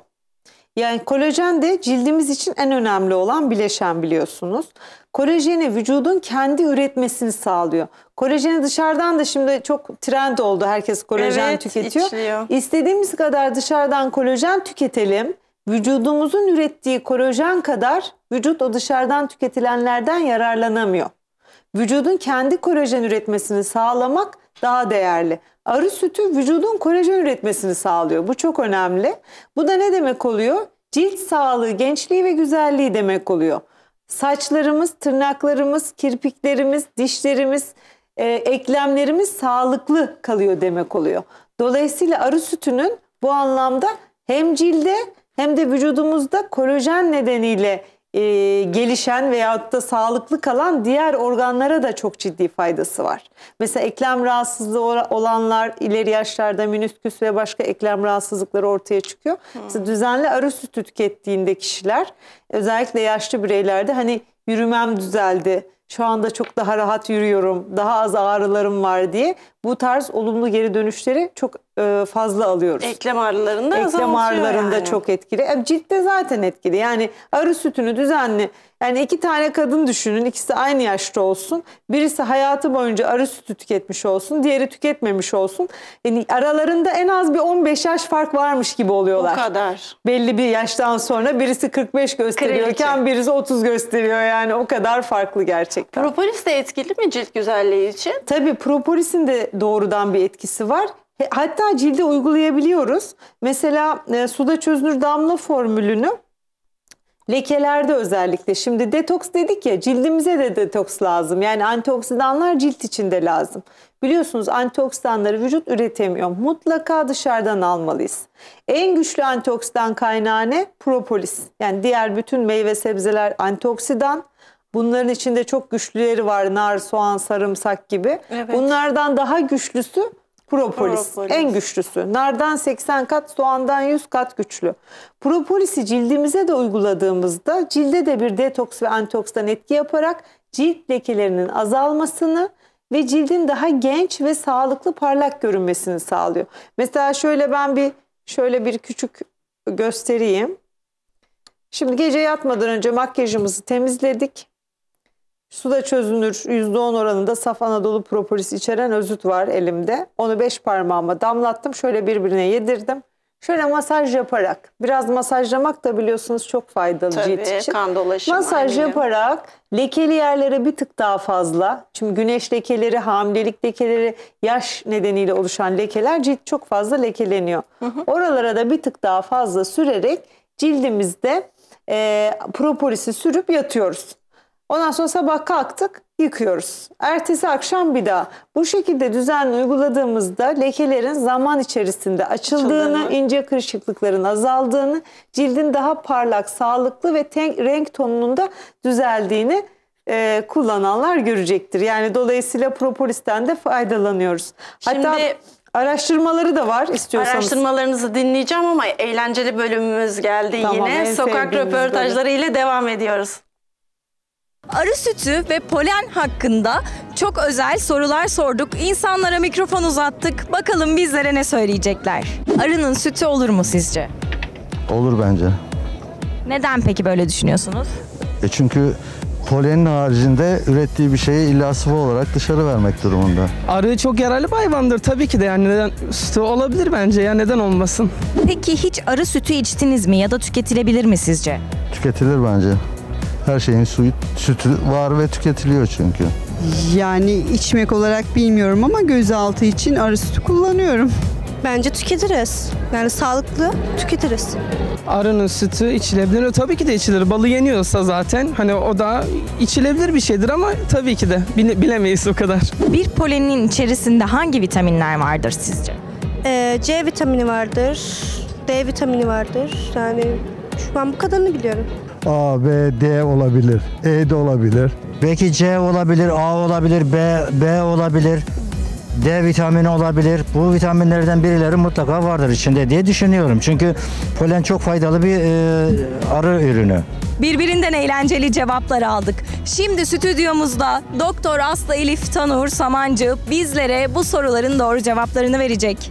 Yani kolajen de cildimiz için en önemli olan bileşen biliyorsunuz. Kolajeni vücudun kendi üretmesini sağlıyor. Kolajeni dışarıdan da şimdi çok trend oldu. Herkes kolajen evet, tüketiyor. İçliyor. İstediğimiz kadar dışarıdan kolajen tüketelim vücudumuzun ürettiği kolajen kadar vücut o dışarıdan tüketilenlerden yararlanamıyor. Vücudun kendi kolajen üretmesini sağlamak daha değerli. Arı sütü vücudun kolajen üretmesini sağlıyor. Bu çok önemli. Bu da ne demek oluyor? Cilt sağlığı, gençliği ve güzelliği demek oluyor. Saçlarımız, tırnaklarımız, kirpiklerimiz, dişlerimiz, e, eklemlerimiz sağlıklı kalıyor demek oluyor. Dolayısıyla arı sütünün bu anlamda hem cilde hem de vücudumuzda kolajen nedeniyle e, gelişen veyahut da sağlıklı kalan diğer organlara da çok ciddi faydası var. Mesela eklem rahatsızlığı olanlar ileri yaşlarda minisküs ve başka eklem rahatsızlıkları ortaya çıkıyor. Hmm. Mesela düzenli arı sütü tükettiğinde kişiler özellikle yaşlı bireylerde hani yürümem düzeldi, şu anda çok daha rahat yürüyorum, daha az ağrılarım var diye bu tarz olumlu geri dönüşleri çok e, fazla alıyoruz. Eklem
ağrılarında Eklem ağrılarında yani. çok
etkili. E, de zaten etkili. Yani arı sütünü düzenli. Yani iki tane kadın düşünün. ikisi aynı yaşta olsun. Birisi hayatı boyunca arı sütü tüketmiş olsun. Diğeri tüketmemiş olsun. Yani aralarında en az bir 15 yaş fark varmış gibi oluyorlar. O kadar. Belli bir yaştan sonra birisi 45 gösteriyorken Kraliçe. birisi 30 gösteriyor.
Yani o kadar farklı gerçekten. Propolis de etkili mi cilt güzelliği için? Tabii propolisin
de doğrudan bir etkisi var. Hatta cilde uygulayabiliyoruz. Mesela e, suda çözünür damla formülünü lekelerde özellikle şimdi detoks dedik ya cildimize de detoks lazım. Yani antioksidanlar cilt içinde lazım. Biliyorsunuz antioksidanları vücut üretemiyor. Mutlaka dışarıdan almalıyız. En güçlü antioksidan kaynağı ne? Propolis. Yani diğer bütün meyve sebzeler antioksidan. Bunların içinde çok güçlüleri var. Nar, soğan, sarımsak gibi. Evet. Bunlardan daha güçlüsü Propolis, propolis en güçlüsü. Nardan 80 kat, soğandan 100 kat güçlü. Propolisi cildimize de uyguladığımızda cilde de bir detoks ve antioksidan etki yaparak cilt lekelerinin azalmasını ve cildin daha genç ve sağlıklı parlak görünmesini sağlıyor. Mesela şöyle ben bir şöyle bir küçük göstereyim. Şimdi gece yatmadan önce makyajımızı temizledik. Suda çözünür %10 oranında saf Anadolu propolis içeren özüt var elimde. Onu beş parmağıma damlattım. Şöyle birbirine yedirdim. Şöyle masaj yaparak, biraz masajlamak da biliyorsunuz çok faydalı Tabii, cilt için. kan dolaşımı. Masaj eminim. yaparak lekeli yerlere bir tık daha fazla. Çünkü güneş lekeleri, hamilelik lekeleri, yaş nedeniyle oluşan lekeler cilt çok fazla lekeleniyor. Hı hı. Oralara da bir tık daha fazla sürerek cildimizde e, propolisi sürüp yatıyoruz. Ondan sonra sabah kalktık yıkıyoruz. Ertesi akşam bir daha. Bu şekilde düzenli uyguladığımızda lekelerin zaman içerisinde açıldığını, Açıldığını. ince kırışıklıkların azaldığını, cildin daha parlak, sağlıklı ve ten, renk tonunun da düzeldiğini e, kullananlar görecektir. Yani dolayısıyla propolisten de faydalanıyoruz.
Şimdi, Hatta araştırmaları da var istiyorsanız. Araştırmalarınızı dinleyeceğim ama eğlenceli bölümümüz geldi tamam, yine. Sokak röportajları bölüm. ile devam ediyoruz. Arı sütü ve polen hakkında çok özel sorular sorduk. İnsanlara mikrofon uzattık. Bakalım bizlere ne söyleyecekler. Arının sütü olur mu sizce? Olur bence. Neden peki böyle düşünüyorsunuz? E çünkü polenin haricinde ürettiği bir şeyi illa sıvı olarak dışarı vermek durumunda. Arı çok yararlı bir hayvandır
tabii ki de yani neden sütü olabilir bence ya neden
olmasın. Peki hiç arı sütü içtiniz mi ya da tüketilebilir mi sizce? Tüketilir bence. Her şeyin suyu,
sütü var ve tüketiliyor çünkü. Yani içmek olarak bilmiyorum ama
gözaltı için arı sütü kullanıyorum. Bence tüketiriz. Yani sağlıklı tüketiriz.
Arının sütü içilebilir. E, tabii ki de içilir. Balı yeniyorsa zaten hani o da
içilebilir bir şeydir ama tabii ki de bilemeyiz o kadar. Bir polenin içerisinde hangi vitaminler vardır sizce? Ee, C vitamini vardır. D vitamini vardır. Yani şu an bu kadarını biliyorum. A, B, D olabilir. E de olabilir. Belki C olabilir, A olabilir, B, B olabilir. D vitamini olabilir. Bu vitaminlerden birileri mutlaka vardır içinde diye düşünüyorum. Çünkü polen çok faydalı bir e, arı ürünü. Birbirinden eğlenceli cevaplar aldık. Şimdi stüdyomuzda Doktor Aslı Elif Tanur Samancı bizlere bu soruların doğru cevaplarını verecek.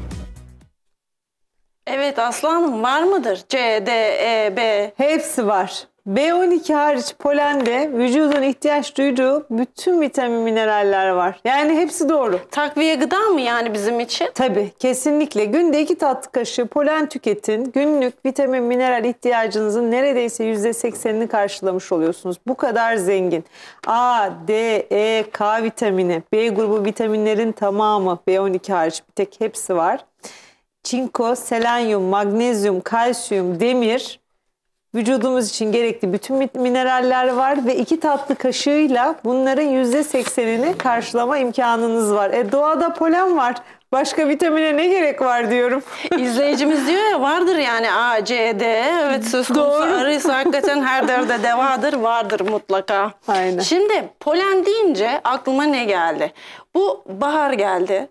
Evet Aslı Hanım var mıdır? C, D, E, B. Hepsi var. B12 hariç polende
vücudun ihtiyaç duyduğu bütün vitamin mineraller var. Yani hepsi doğru. Takviye gıda mı yani bizim için? Tabii kesinlikle. Günde 2 tatlı kaşığı polen tüketin. Günlük vitamin mineral ihtiyacınızın neredeyse %80'ini karşılamış oluyorsunuz. Bu kadar zengin. A, D, E, K vitamini, B grubu vitaminlerin tamamı B12 hariç bir tek hepsi var. Çinko, selenyum, magnezyum, kalsiyum, demir vücudumuz için gerekli bütün mineraller var ve iki tatlı kaşığıyla bunların yüzde seksenini karşılama imkanınız var. E doğada
polen var. Başka vitamine ne gerek var diyorum. İzleyicimiz diyor ya vardır yani A, C, D. Evet söz konusu Doğru. arıysa hakikaten her derde devadır vardır mutlaka. Aynen. Şimdi polen deyince aklıma ne geldi? Bu bahar geldi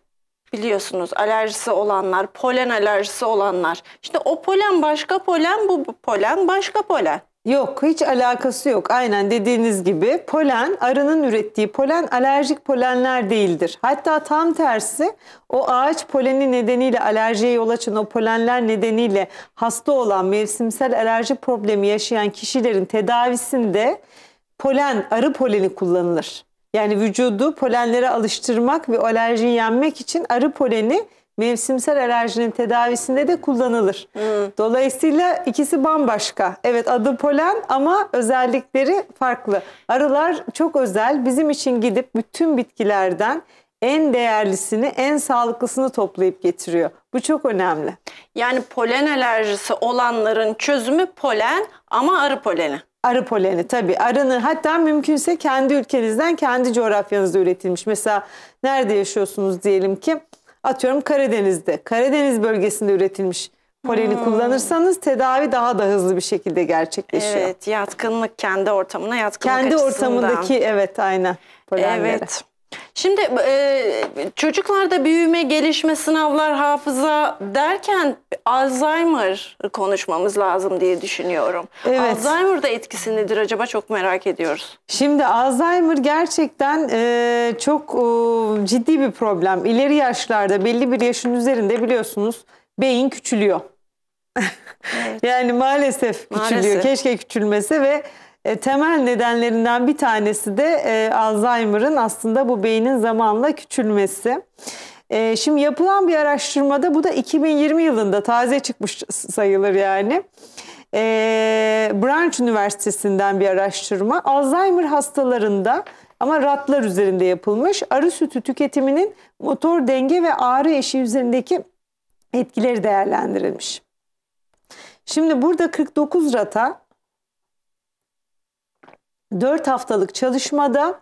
biliyorsunuz alerjisi olanlar, polen alerjisi olanlar. İşte o polen başka polen, bu polen başka polen.
Yok hiç alakası yok. Aynen dediğiniz gibi polen arının ürettiği polen alerjik polenler değildir. Hatta tam tersi o ağaç poleni nedeniyle alerjiye yol açan o polenler nedeniyle hasta olan mevsimsel alerji problemi yaşayan kişilerin tedavisinde polen arı poleni kullanılır. Yani vücudu polenlere alıştırmak ve alerji yenmek için arı poleni mevsimsel alerjinin tedavisinde de kullanılır. Hı. Hmm. Dolayısıyla ikisi bambaşka. Evet adı polen ama özellikleri farklı. Arılar çok özel. Bizim için gidip bütün bitkilerden en değerlisini, en sağlıklısını toplayıp getiriyor. Bu çok önemli.
Yani polen alerjisi olanların çözümü polen ama arı poleni.
Arı poleni tabii. Arının hatta mümkünse kendi ülkenizden, kendi coğrafyanızda üretilmiş. Mesela nerede yaşıyorsunuz diyelim ki atıyorum Karadeniz'de. Karadeniz bölgesinde üretilmiş poleni hmm. kullanırsanız tedavi daha da hızlı bir şekilde gerçekleşiyor. Evet,
yatkınlık kendi ortamına yatkınlık kendi açısından. Kendi ortamındaki evet aynen polenlere. Evet. Şimdi e, çocuklarda büyüme, gelişme, sınavlar, hafıza derken Alzheimer konuşmamız lazım diye düşünüyorum. Evet. Alzheimer'da etkisi nedir acaba çok merak ediyoruz.
Şimdi Alzheimer gerçekten e, çok e, ciddi bir problem. İleri yaşlarda belli bir yaşın üzerinde biliyorsunuz beyin küçülüyor. Evet. yani maalesef küçülüyor. Keşke küçülmese ve e, temel nedenlerinden bir tanesi de e, Alzheimer'ın aslında bu beynin zamanla küçülmesi. E, şimdi yapılan bir araştırmada bu da 2020 yılında taze çıkmış sayılır yani. E, Branch Üniversitesi'nden bir araştırma Alzheimer hastalarında ama ratlar üzerinde yapılmış arı sütü tüketiminin motor denge ve ağrı eşiği üzerindeki etkileri değerlendirilmiş. Şimdi burada 49 rata 4 haftalık çalışmada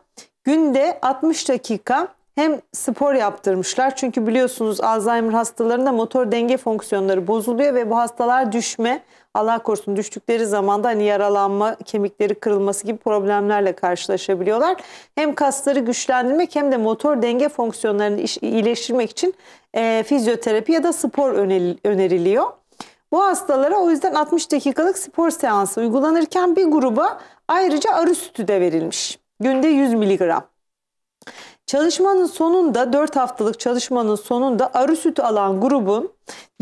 günde 60 dakika hem spor yaptırmışlar. Çünkü biliyorsunuz Alzheimer hastalarında motor denge fonksiyonları bozuluyor ve bu hastalar düşme, Allah korusun düştükleri zaman da hani yaralanma, kemikleri kırılması gibi problemlerle karşılaşabiliyorlar. Hem kasları güçlendirmek hem de motor denge fonksiyonlarını iyileştirmek için e, fizyoterapi ya da spor öneriliyor. Bu hastalara o yüzden 60 dakikalık spor seansı uygulanırken bir gruba Ayrıca arı sütü de verilmiş. Günde 100 miligram. Çalışmanın sonunda 4 haftalık çalışmanın sonunda arı sütü alan grubun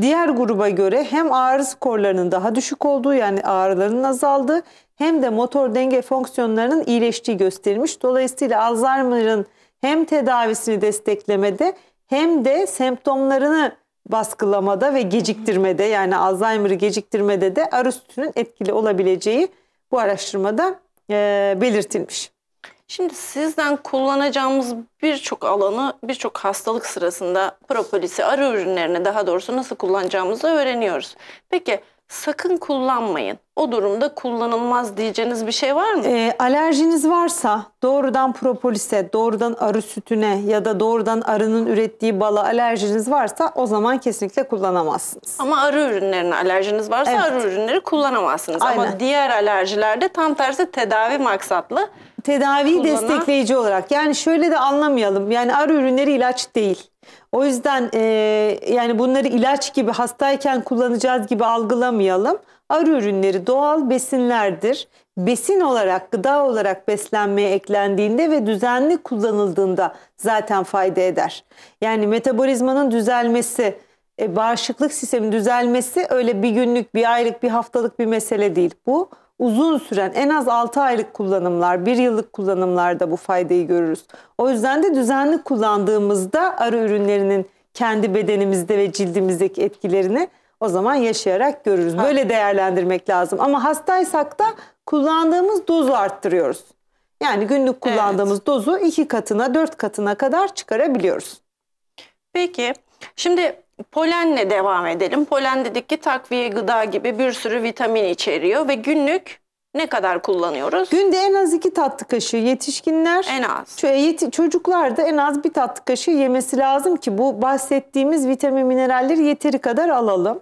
diğer gruba göre hem ağrı skorlarının daha düşük olduğu yani ağrılarının azaldığı hem de motor denge fonksiyonlarının iyileştiği gösterilmiş. Dolayısıyla Alzheimer'ın hem tedavisini desteklemede hem de semptomlarını baskılamada ve geciktirmede yani Alzheimer'ı geciktirmede de arı sütünün etkili olabileceği bu araştırmada e, belirtilmiş.
Şimdi sizden kullanacağımız birçok alanı birçok hastalık sırasında propolisi, arı ürünlerini daha doğrusu nasıl kullanacağımızı öğreniyoruz. Peki sakın kullanmayın. O durumda kullanılmaz diyeceğiniz bir şey var mı? E,
alerjiniz varsa doğrudan propolise, doğrudan arı sütüne ya da doğrudan arının ürettiği bala alerjiniz varsa o zaman kesinlikle kullanamazsınız.
Ama arı ürünlerine alerjiniz varsa evet. arı ürünleri kullanamazsınız. Aynen. Ama diğer alerjilerde tam tersi tedavi maksatlı.
tedavi kullanan... destekleyici olarak yani şöyle de anlamayalım yani arı ürünleri ilaç değil. O yüzden e, yani bunları ilaç gibi hastayken kullanacağız gibi algılamayalım. Arı ürünleri doğal besinlerdir. Besin olarak, gıda olarak beslenmeye eklendiğinde ve düzenli kullanıldığında zaten fayda eder. Yani metabolizmanın düzelmesi, e, bağışıklık sisteminin düzelmesi öyle bir günlük, bir aylık, bir haftalık bir mesele değil. Bu uzun süren en az 6 aylık kullanımlar, 1 yıllık kullanımlarda bu faydayı görürüz. O yüzden de düzenli kullandığımızda arı ürünlerinin kendi bedenimizde ve cildimizdeki etkilerini o zaman yaşayarak görürüz. Böyle değerlendirmek lazım. Ama hastaysak da kullandığımız dozu arttırıyoruz. Yani günlük kullandığımız evet. dozu iki katına, dört katına kadar çıkarabiliyoruz.
Peki. Şimdi Polenle devam edelim. Polen dedik ki takviye gıda gibi bir sürü vitamin içeriyor ve günlük ne kadar kullanıyoruz?
Günde en az iki tatlı kaşığı yetişkinler. En az. çocuklar da en az bir tatlı kaşığı yemesi lazım ki bu bahsettiğimiz vitamin mineralleri yeteri kadar alalım.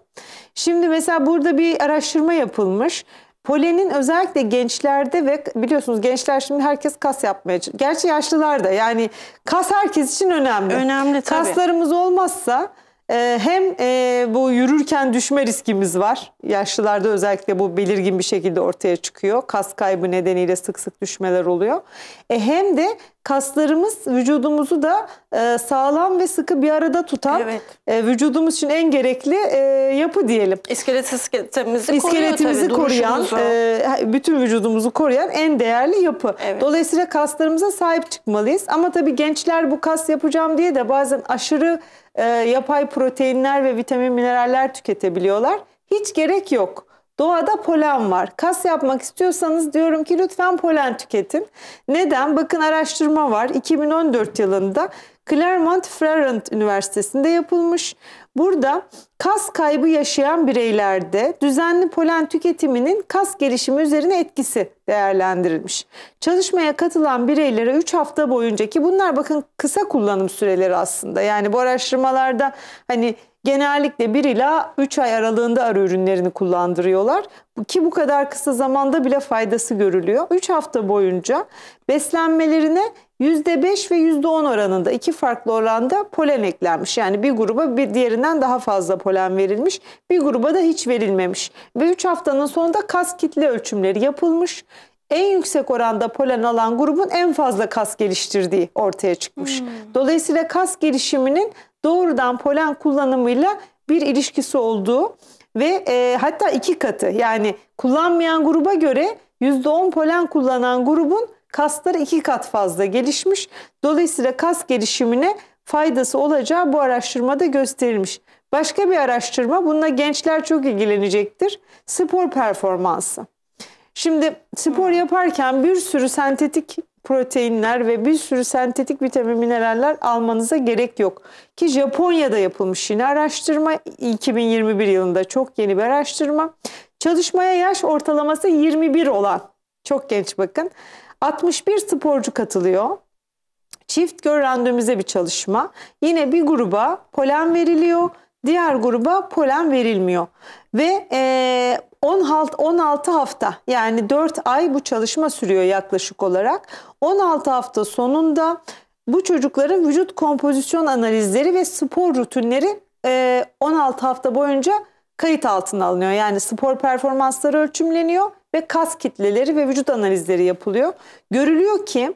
Şimdi mesela burada bir araştırma yapılmış. Polenin özellikle gençlerde ve biliyorsunuz gençler şimdi herkes kas yapmaya Gerçi yaşlılar da yani kas herkes için önemli. Önemli tabii. Kaslarımız olmazsa ee, hem e, bu yürürken düşme riskimiz var. Yaşlılarda özellikle bu belirgin bir şekilde ortaya çıkıyor. Kas kaybı nedeniyle sık sık düşmeler oluyor. E, hem de kaslarımız vücudumuzu da e, sağlam ve sıkı bir arada tutan evet. e, vücudumuz için en gerekli e, yapı diyelim. İskelet iskeletimizi, iskeletimizi koruyor tabii, koruyan, e, bütün vücudumuzu koruyan en değerli yapı. Evet. Dolayısıyla kaslarımıza sahip çıkmalıyız. Ama tabii gençler bu kas yapacağım diye de bazen aşırı e, yapay proteinler ve vitamin mineraller tüketebiliyorlar. Hiç gerek yok. Doğada polen var. Kas yapmak istiyorsanız diyorum ki lütfen polen tüketin. Neden? Bakın araştırma var. 2014 yılında Clermont Ferrand Üniversitesi'nde yapılmış. Burada kas kaybı yaşayan bireylerde düzenli polen tüketiminin kas gelişimi üzerine etkisi değerlendirilmiş. Çalışmaya katılan bireylere 3 hafta boyunca ki bunlar bakın kısa kullanım süreleri aslında. Yani bu araştırmalarda hani genellikle 1 ila 3 ay aralığında arı ürünlerini kullandırıyorlar. Ki bu kadar kısa zamanda bile faydası görülüyor. 3 hafta boyunca beslenmelerine %5 ve %10 oranında iki farklı oranda polen eklenmiş. Yani bir gruba bir diğerinden daha fazla polen verilmiş. Bir gruba da hiç verilmemiş. Ve 3 haftanın sonunda kas kitle ölçümleri yapılmış en yüksek oranda polen alan grubun en fazla kas geliştirdiği ortaya çıkmış. Hmm. Dolayısıyla kas gelişiminin doğrudan polen kullanımıyla bir ilişkisi olduğu ve e, hatta iki katı yani kullanmayan gruba göre %10 polen kullanan grubun kasları iki kat fazla gelişmiş. Dolayısıyla kas gelişimine faydası olacağı bu araştırmada gösterilmiş. Başka bir araştırma bununla gençler çok ilgilenecektir. Spor performansı. Şimdi spor hmm. yaparken bir sürü sentetik proteinler ve bir sürü sentetik vitamin mineraller almanıza gerek yok. Ki Japonya'da yapılmış yine araştırma 2021 yılında çok yeni bir araştırma. Çalışmaya yaş ortalaması 21 olan çok genç bakın 61 sporcu katılıyor. Çift gör randomize bir çalışma. Yine bir gruba polen veriliyor, diğer gruba polen verilmiyor. Ve e, 16 hafta yani 4 ay bu çalışma sürüyor yaklaşık olarak. 16 hafta sonunda bu çocukların vücut kompozisyon analizleri ve spor rutinleri 16 e, hafta boyunca kayıt altına alınıyor. Yani spor performansları ölçümleniyor ve kas kitleleri ve vücut analizleri yapılıyor. Görülüyor ki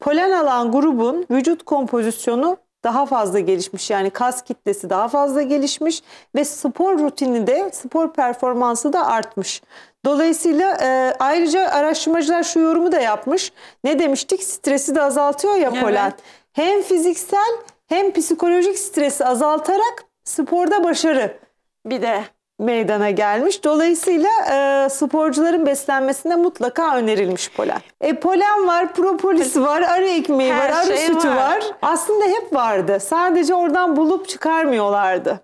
polen alan grubun vücut kompozisyonu daha fazla gelişmiş. Yani kas kitlesi daha fazla gelişmiş ve spor rutini de spor performansı da artmış. Dolayısıyla e, ayrıca araştırmacılar şu yorumu da yapmış. Ne demiştik? Stresi de azaltıyor ya evet. Hem fiziksel hem psikolojik stresi azaltarak sporda başarı. Bir de meydana gelmiş. Dolayısıyla e, sporcuların beslenmesinde mutlaka önerilmiş polen. E polen var, propolis var, arı ekmeği Her var, arı şey sütü var. var. Aslında hep vardı. Sadece oradan bulup çıkarmıyorlardı.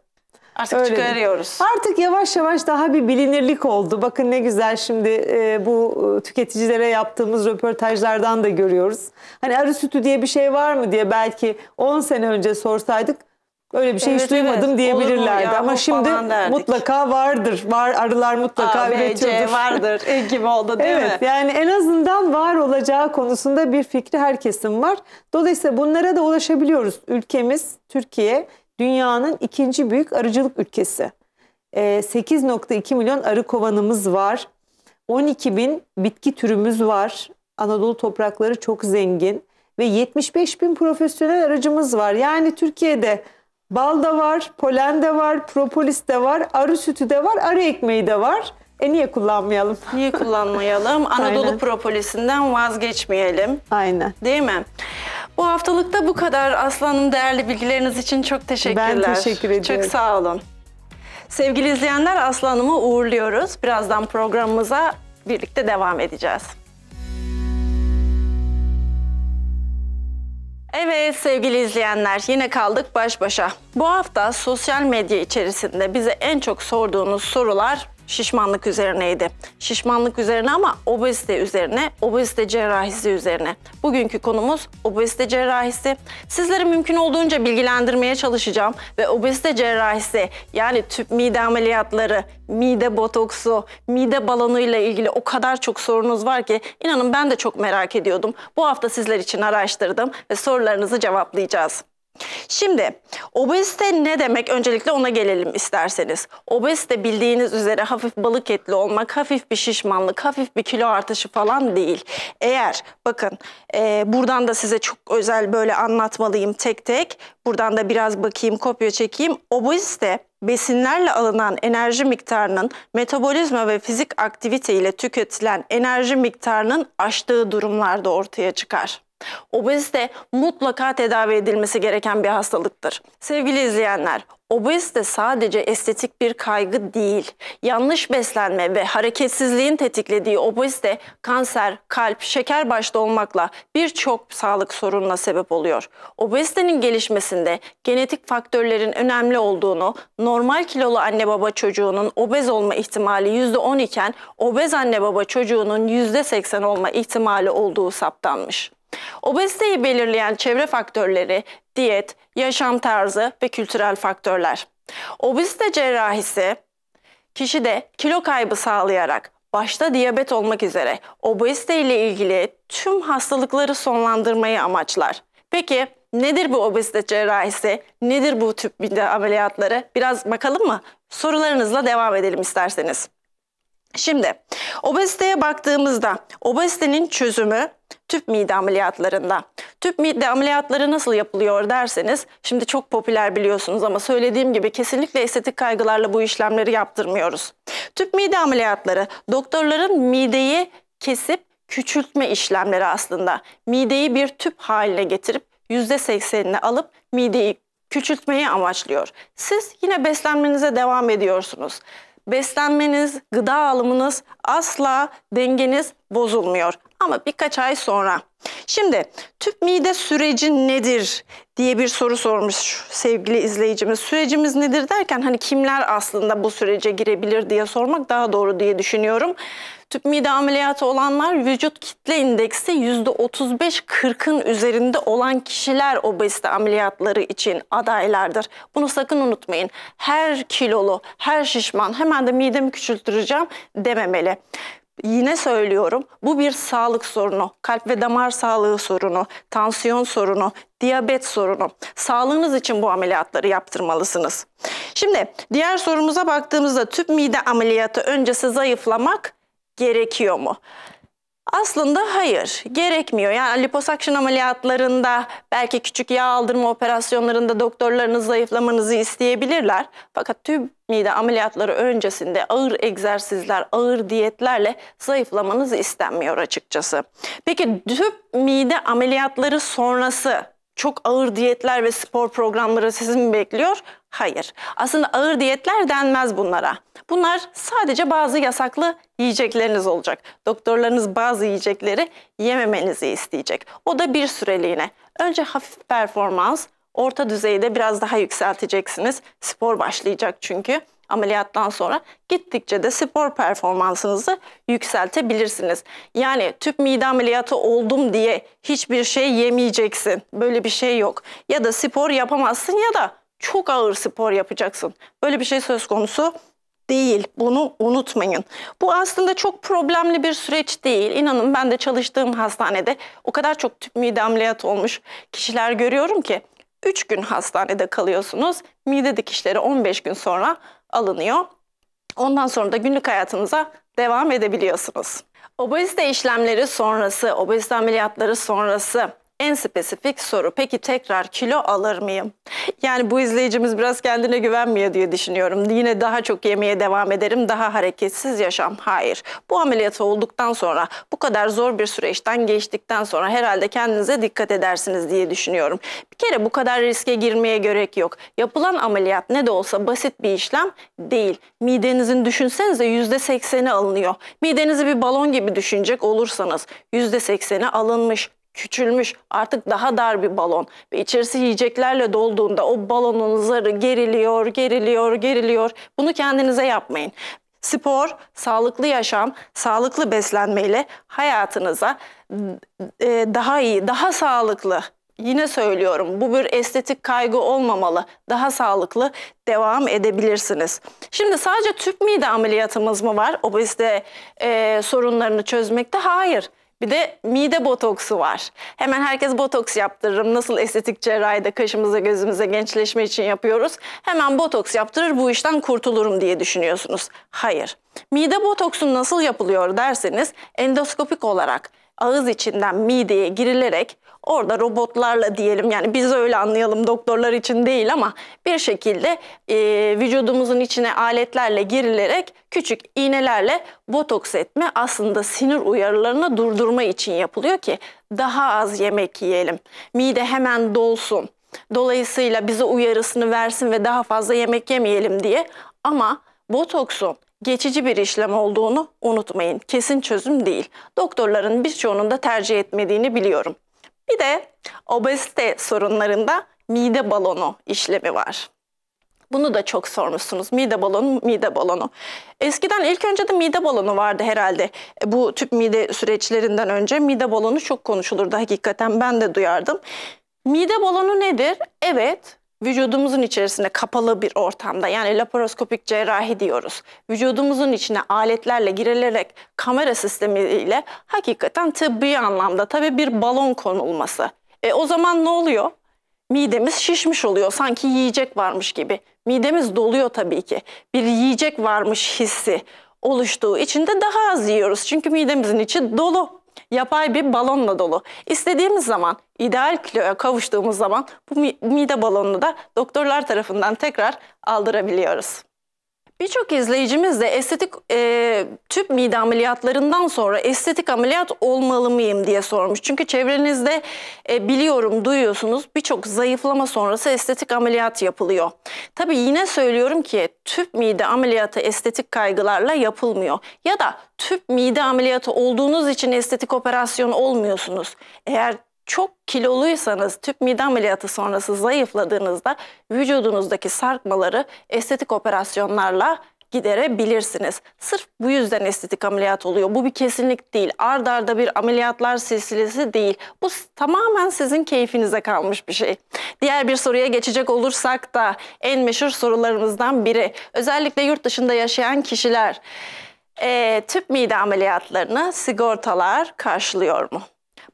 Artık Öyle çıkarıyoruz. Değil. Artık yavaş yavaş daha bir bilinirlik oldu. Bakın ne güzel şimdi e, bu e, tüketicilere yaptığımız röportajlardan da görüyoruz. Hani arı sütü diye bir şey var mı diye belki 10 sene önce sorsaydık Öyle bir şey evet, hiç duymadım evet. diyebilirlerdi ya, ama şimdi mutlaka vardır. Var arılar mutlaka A, vardır C vardır.
Ekim oldu değil evet, mi? Yani en
azından var olacağı konusunda bir fikri herkesin var. Dolayısıyla bunlara da ulaşabiliyoruz. Ülkemiz Türkiye dünyanın ikinci büyük arıcılık ülkesi. 8.2 ee, milyon arı kovanımız var. 12 bin bitki türümüz var. Anadolu toprakları çok zengin ve 75 bin profesyonel aracımız var. Yani Türkiye'de Bal da var, polen de var, propolis de var, arı sütü de var, arı ekmeği de var. E
niye kullanmayalım? Niye kullanmayalım? Anadolu propolisinden vazgeçmeyelim. Aynen. Değil mi? Bu haftalıkta bu kadar Aslan'ın değerli bilgileriniz için çok teşekkürler. Ben teşekkür ederim. Çok sağ olun. Sevgili izleyenler Aslanım'ı uğurluyoruz. Birazdan programımıza birlikte devam edeceğiz. Evet sevgili izleyenler yine kaldık baş başa. Bu hafta sosyal medya içerisinde bize en çok sorduğunuz sorular şişmanlık üzerineydi. Şişmanlık üzerine ama obezite üzerine, obezite cerrahisi üzerine. Bugünkü konumuz obezite cerrahisi. Sizleri mümkün olduğunca bilgilendirmeye çalışacağım ve obezite cerrahisi yani tüp mide ameliyatları, mide botoksu, mide ile ilgili o kadar çok sorunuz var ki inanın ben de çok merak ediyordum. Bu hafta sizler için araştırdım ve sorularınızı cevaplayacağız. Şimdi obezite ne demek? Öncelikle ona gelelim isterseniz. Obezite bildiğiniz üzere hafif balık etli olmak, hafif bir şişmanlık, hafif bir kilo artışı falan değil. Eğer bakın e, buradan da size çok özel böyle anlatmalıyım tek tek. Buradan da biraz bakayım, kopya çekeyim. Obezite besinlerle alınan enerji miktarının metabolizma ve fizik aktivite ile tüketilen enerji miktarının aştığı durumlarda ortaya çıkar. Obezite mutlaka tedavi edilmesi gereken bir hastalıktır. Sevgili izleyenler, obezite sadece estetik bir kaygı değil. Yanlış beslenme ve hareketsizliğin tetiklediği obezite kanser, kalp, şeker başta olmakla birçok sağlık sorununa sebep oluyor. Obezitenin gelişmesinde genetik faktörlerin önemli olduğunu, normal kilolu anne baba çocuğunun obez olma ihtimali %10 iken obez anne baba çocuğunun %80 olma ihtimali olduğu saptanmış. Obeziteyi belirleyen çevre faktörleri, diyet, yaşam tarzı ve kültürel faktörler. Obezite cerrahisi kişide kilo kaybı sağlayarak başta diyabet olmak üzere obezite ile ilgili tüm hastalıkları sonlandırmayı amaçlar. Peki nedir bu obezite cerrahisi? Nedir bu tüp mide ameliyatları? Biraz bakalım mı? Sorularınızla devam edelim isterseniz. Şimdi obeziteye baktığımızda obezitenin çözümü tüp mide ameliyatlarında. Tüp mide ameliyatları nasıl yapılıyor derseniz şimdi çok popüler biliyorsunuz ama söylediğim gibi kesinlikle estetik kaygılarla bu işlemleri yaptırmıyoruz. Tüp mide ameliyatları doktorların mideyi kesip küçültme işlemleri aslında. Mideyi bir tüp haline getirip %80'ini alıp mideyi küçültmeyi amaçlıyor. Siz yine beslenmenize devam ediyorsunuz beslenmeniz, gıda alımınız asla dengeniz bozulmuyor. Ama birkaç ay sonra. Şimdi tüp mide süreci nedir diye bir soru sormuş sevgili izleyicimiz. Sürecimiz nedir derken hani kimler aslında bu sürece girebilir diye sormak daha doğru diye düşünüyorum. Tüp mide ameliyatı olanlar vücut kitle indeksi %35-40'ın üzerinde olan kişiler obezite ameliyatları için adaylardır. Bunu sakın unutmayın. Her kilolu, her şişman hemen de midemi küçültüreceğim dememeli. Yine söylüyorum bu bir sağlık sorunu, kalp ve damar sağlığı sorunu, tansiyon sorunu, diyabet sorunu. Sağlığınız için bu ameliyatları yaptırmalısınız. Şimdi diğer sorumuza baktığımızda tüp mide ameliyatı öncesi zayıflamak gerekiyor mu? Aslında hayır, gerekmiyor. Yani liposakşın ameliyatlarında, belki küçük yağ aldırma operasyonlarında doktorlarınız zayıflamanızı isteyebilirler. Fakat tüm mide ameliyatları öncesinde ağır egzersizler, ağır diyetlerle zayıflamanız istenmiyor açıkçası. Peki tüp mide ameliyatları sonrası çok ağır diyetler ve spor programları sizi mi bekliyor? Hayır. Aslında ağır diyetler denmez bunlara. Bunlar sadece bazı yasaklı yiyecekleriniz olacak. Doktorlarınız bazı yiyecekleri yememenizi isteyecek. O da bir süreliğine. Önce hafif performans, orta düzeyde biraz daha yükselteceksiniz. Spor başlayacak çünkü ameliyattan sonra gittikçe de spor performansınızı yükseltebilirsiniz. Yani tüp mide ameliyatı oldum diye hiçbir şey yemeyeceksin. Böyle bir şey yok. Ya da spor yapamazsın ya da çok ağır spor yapacaksın. Böyle bir şey söz konusu değil. Bunu unutmayın. Bu aslında çok problemli bir süreç değil. İnanın ben de çalıştığım hastanede o kadar çok tüp mide ameliyat olmuş kişiler görüyorum ki 3 gün hastanede kalıyorsunuz. Mide dikişleri 15 gün sonra alınıyor. Ondan sonra da günlük hayatınıza devam edebiliyorsunuz. Obezite işlemleri sonrası, obezite ameliyatları sonrası en spesifik soru peki tekrar kilo alır mıyım? Yani bu izleyicimiz biraz kendine güvenmiyor diye düşünüyorum. Yine daha çok yemeye devam ederim, daha hareketsiz yaşam. Hayır. Bu ameliyat olduktan sonra, bu kadar zor bir süreçten geçtikten sonra herhalde kendinize dikkat edersiniz diye düşünüyorum. Bir kere bu kadar riske girmeye gerek yok. Yapılan ameliyat ne de olsa basit bir işlem değil. Midenizin düşünsenize %80'i alınıyor. Midenizi bir balon gibi düşünecek olursanız %80'i alınmış küçülmüş artık daha dar bir balon ve içerisi yiyeceklerle dolduğunda o balonun zarı geriliyor, geriliyor, geriliyor. Bunu kendinize yapmayın. Spor, sağlıklı yaşam, sağlıklı beslenmeyle hayatınıza e, daha iyi, daha sağlıklı yine söylüyorum bu bir estetik kaygı olmamalı. Daha sağlıklı devam edebilirsiniz. Şimdi sadece tüp mide ameliyatımız mı var obezite e, sorunlarını çözmekte? Hayır. Bir de mide botoksu var. Hemen herkes botoks yaptırırım. Nasıl estetik cerrahide kaşımıza gözümüze gençleşme için yapıyoruz. Hemen botoks yaptırır bu işten kurtulurum diye düşünüyorsunuz. Hayır. Mide botoksu nasıl yapılıyor derseniz endoskopik olarak ağız içinden mideye girilerek Orada robotlarla diyelim yani biz öyle anlayalım doktorlar için değil ama bir şekilde e, vücudumuzun içine aletlerle girilerek küçük iğnelerle botoks etme aslında sinir uyarılarını durdurma için yapılıyor ki daha az yemek yiyelim. Mide hemen dolsun. Dolayısıyla bize uyarısını versin ve daha fazla yemek yemeyelim diye ama botoksun geçici bir işlem olduğunu unutmayın. Kesin çözüm değil. Doktorların birçoğunun da tercih etmediğini biliyorum. Bir de obezite sorunlarında mide balonu işlemi var. Bunu da çok sormuşsunuz. Mide balonu, mide balonu. Eskiden ilk önce de mide balonu vardı herhalde. E, bu tüp mide süreçlerinden önce mide balonu çok konuşulurdu hakikaten. Ben de duyardım. Mide balonu nedir? Evet, vücudumuzun içerisinde kapalı bir ortamda yani laparoskopik cerrahi diyoruz. Vücudumuzun içine aletlerle girilerek kamera sistemiyle hakikaten tıbbi anlamda tabii bir balon konulması. E, o zaman ne oluyor? Midemiz şişmiş oluyor sanki yiyecek varmış gibi. Midemiz doluyor tabii ki. Bir yiyecek varmış hissi oluştuğu için de daha az yiyoruz. Çünkü midemizin içi dolu yapay bir balonla dolu. İstediğimiz zaman, ideal kiloya kavuştuğumuz zaman bu mide balonunu da doktorlar tarafından tekrar aldırabiliyoruz. Birçok izleyicimiz de estetik e, tüp mide ameliyatlarından sonra estetik ameliyat olmalı mıyım diye sormuş. Çünkü çevrenizde e, biliyorum, duyuyorsunuz birçok zayıflama sonrası estetik ameliyat yapılıyor. Tabii yine söylüyorum ki tüp mide ameliyatı estetik kaygılarla yapılmıyor. Ya da tüp mide ameliyatı olduğunuz için estetik operasyon olmuyorsunuz. Eğer çok kiloluysanız tüp mide ameliyatı sonrası zayıfladığınızda vücudunuzdaki sarkmaları estetik operasyonlarla giderebilirsiniz. Sırf bu yüzden estetik ameliyat oluyor. Bu bir kesinlik değil. Arda arda bir ameliyatlar silsilesi değil. Bu tamamen sizin keyfinize kalmış bir şey. Diğer bir soruya geçecek olursak da en meşhur sorularımızdan biri. Özellikle yurt dışında yaşayan kişiler e, tüp mide ameliyatlarını sigortalar karşılıyor mu?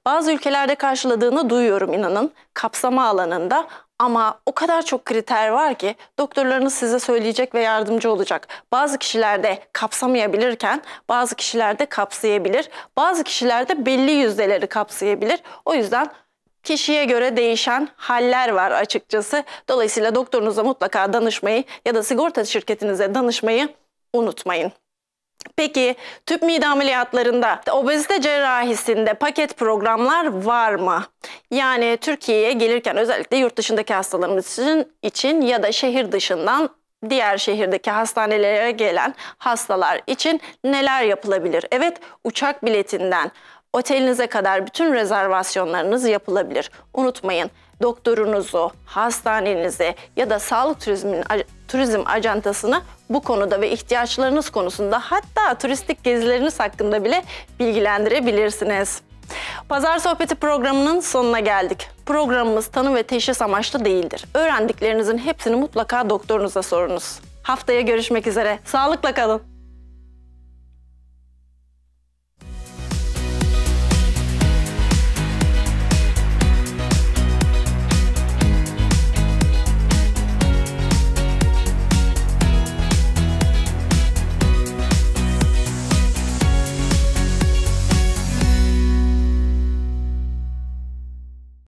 bazı ülkelerde karşıladığını duyuyorum inanın kapsama alanında ama o kadar çok kriter var ki doktorlarınız size söyleyecek ve yardımcı olacak. Bazı kişilerde kapsamayabilirken bazı kişilerde kapsayabilir. Bazı kişilerde belli yüzdeleri kapsayabilir. O yüzden kişiye göre değişen haller var açıkçası. Dolayısıyla doktorunuza mutlaka danışmayı ya da sigorta şirketinize danışmayı unutmayın. Peki tüp mide ameliyatlarında obezite cerrahisinde paket programlar var mı? Yani Türkiye'ye gelirken özellikle yurt dışındaki hastalarımız için, için ya da şehir dışından diğer şehirdeki hastanelere gelen hastalar için neler yapılabilir? Evet uçak biletinden otelinize kadar bütün rezervasyonlarınız yapılabilir. Unutmayın doktorunuzu, hastanenizi ya da sağlık turizmin, turizm ajantasını bu konuda ve ihtiyaçlarınız konusunda hatta turistik gezileriniz hakkında bile bilgilendirebilirsiniz. Pazar Sohbeti programının sonuna geldik. Programımız tanı ve teşhis amaçlı değildir. Öğrendiklerinizin hepsini mutlaka doktorunuza sorunuz. Haftaya görüşmek üzere. Sağlıkla kalın.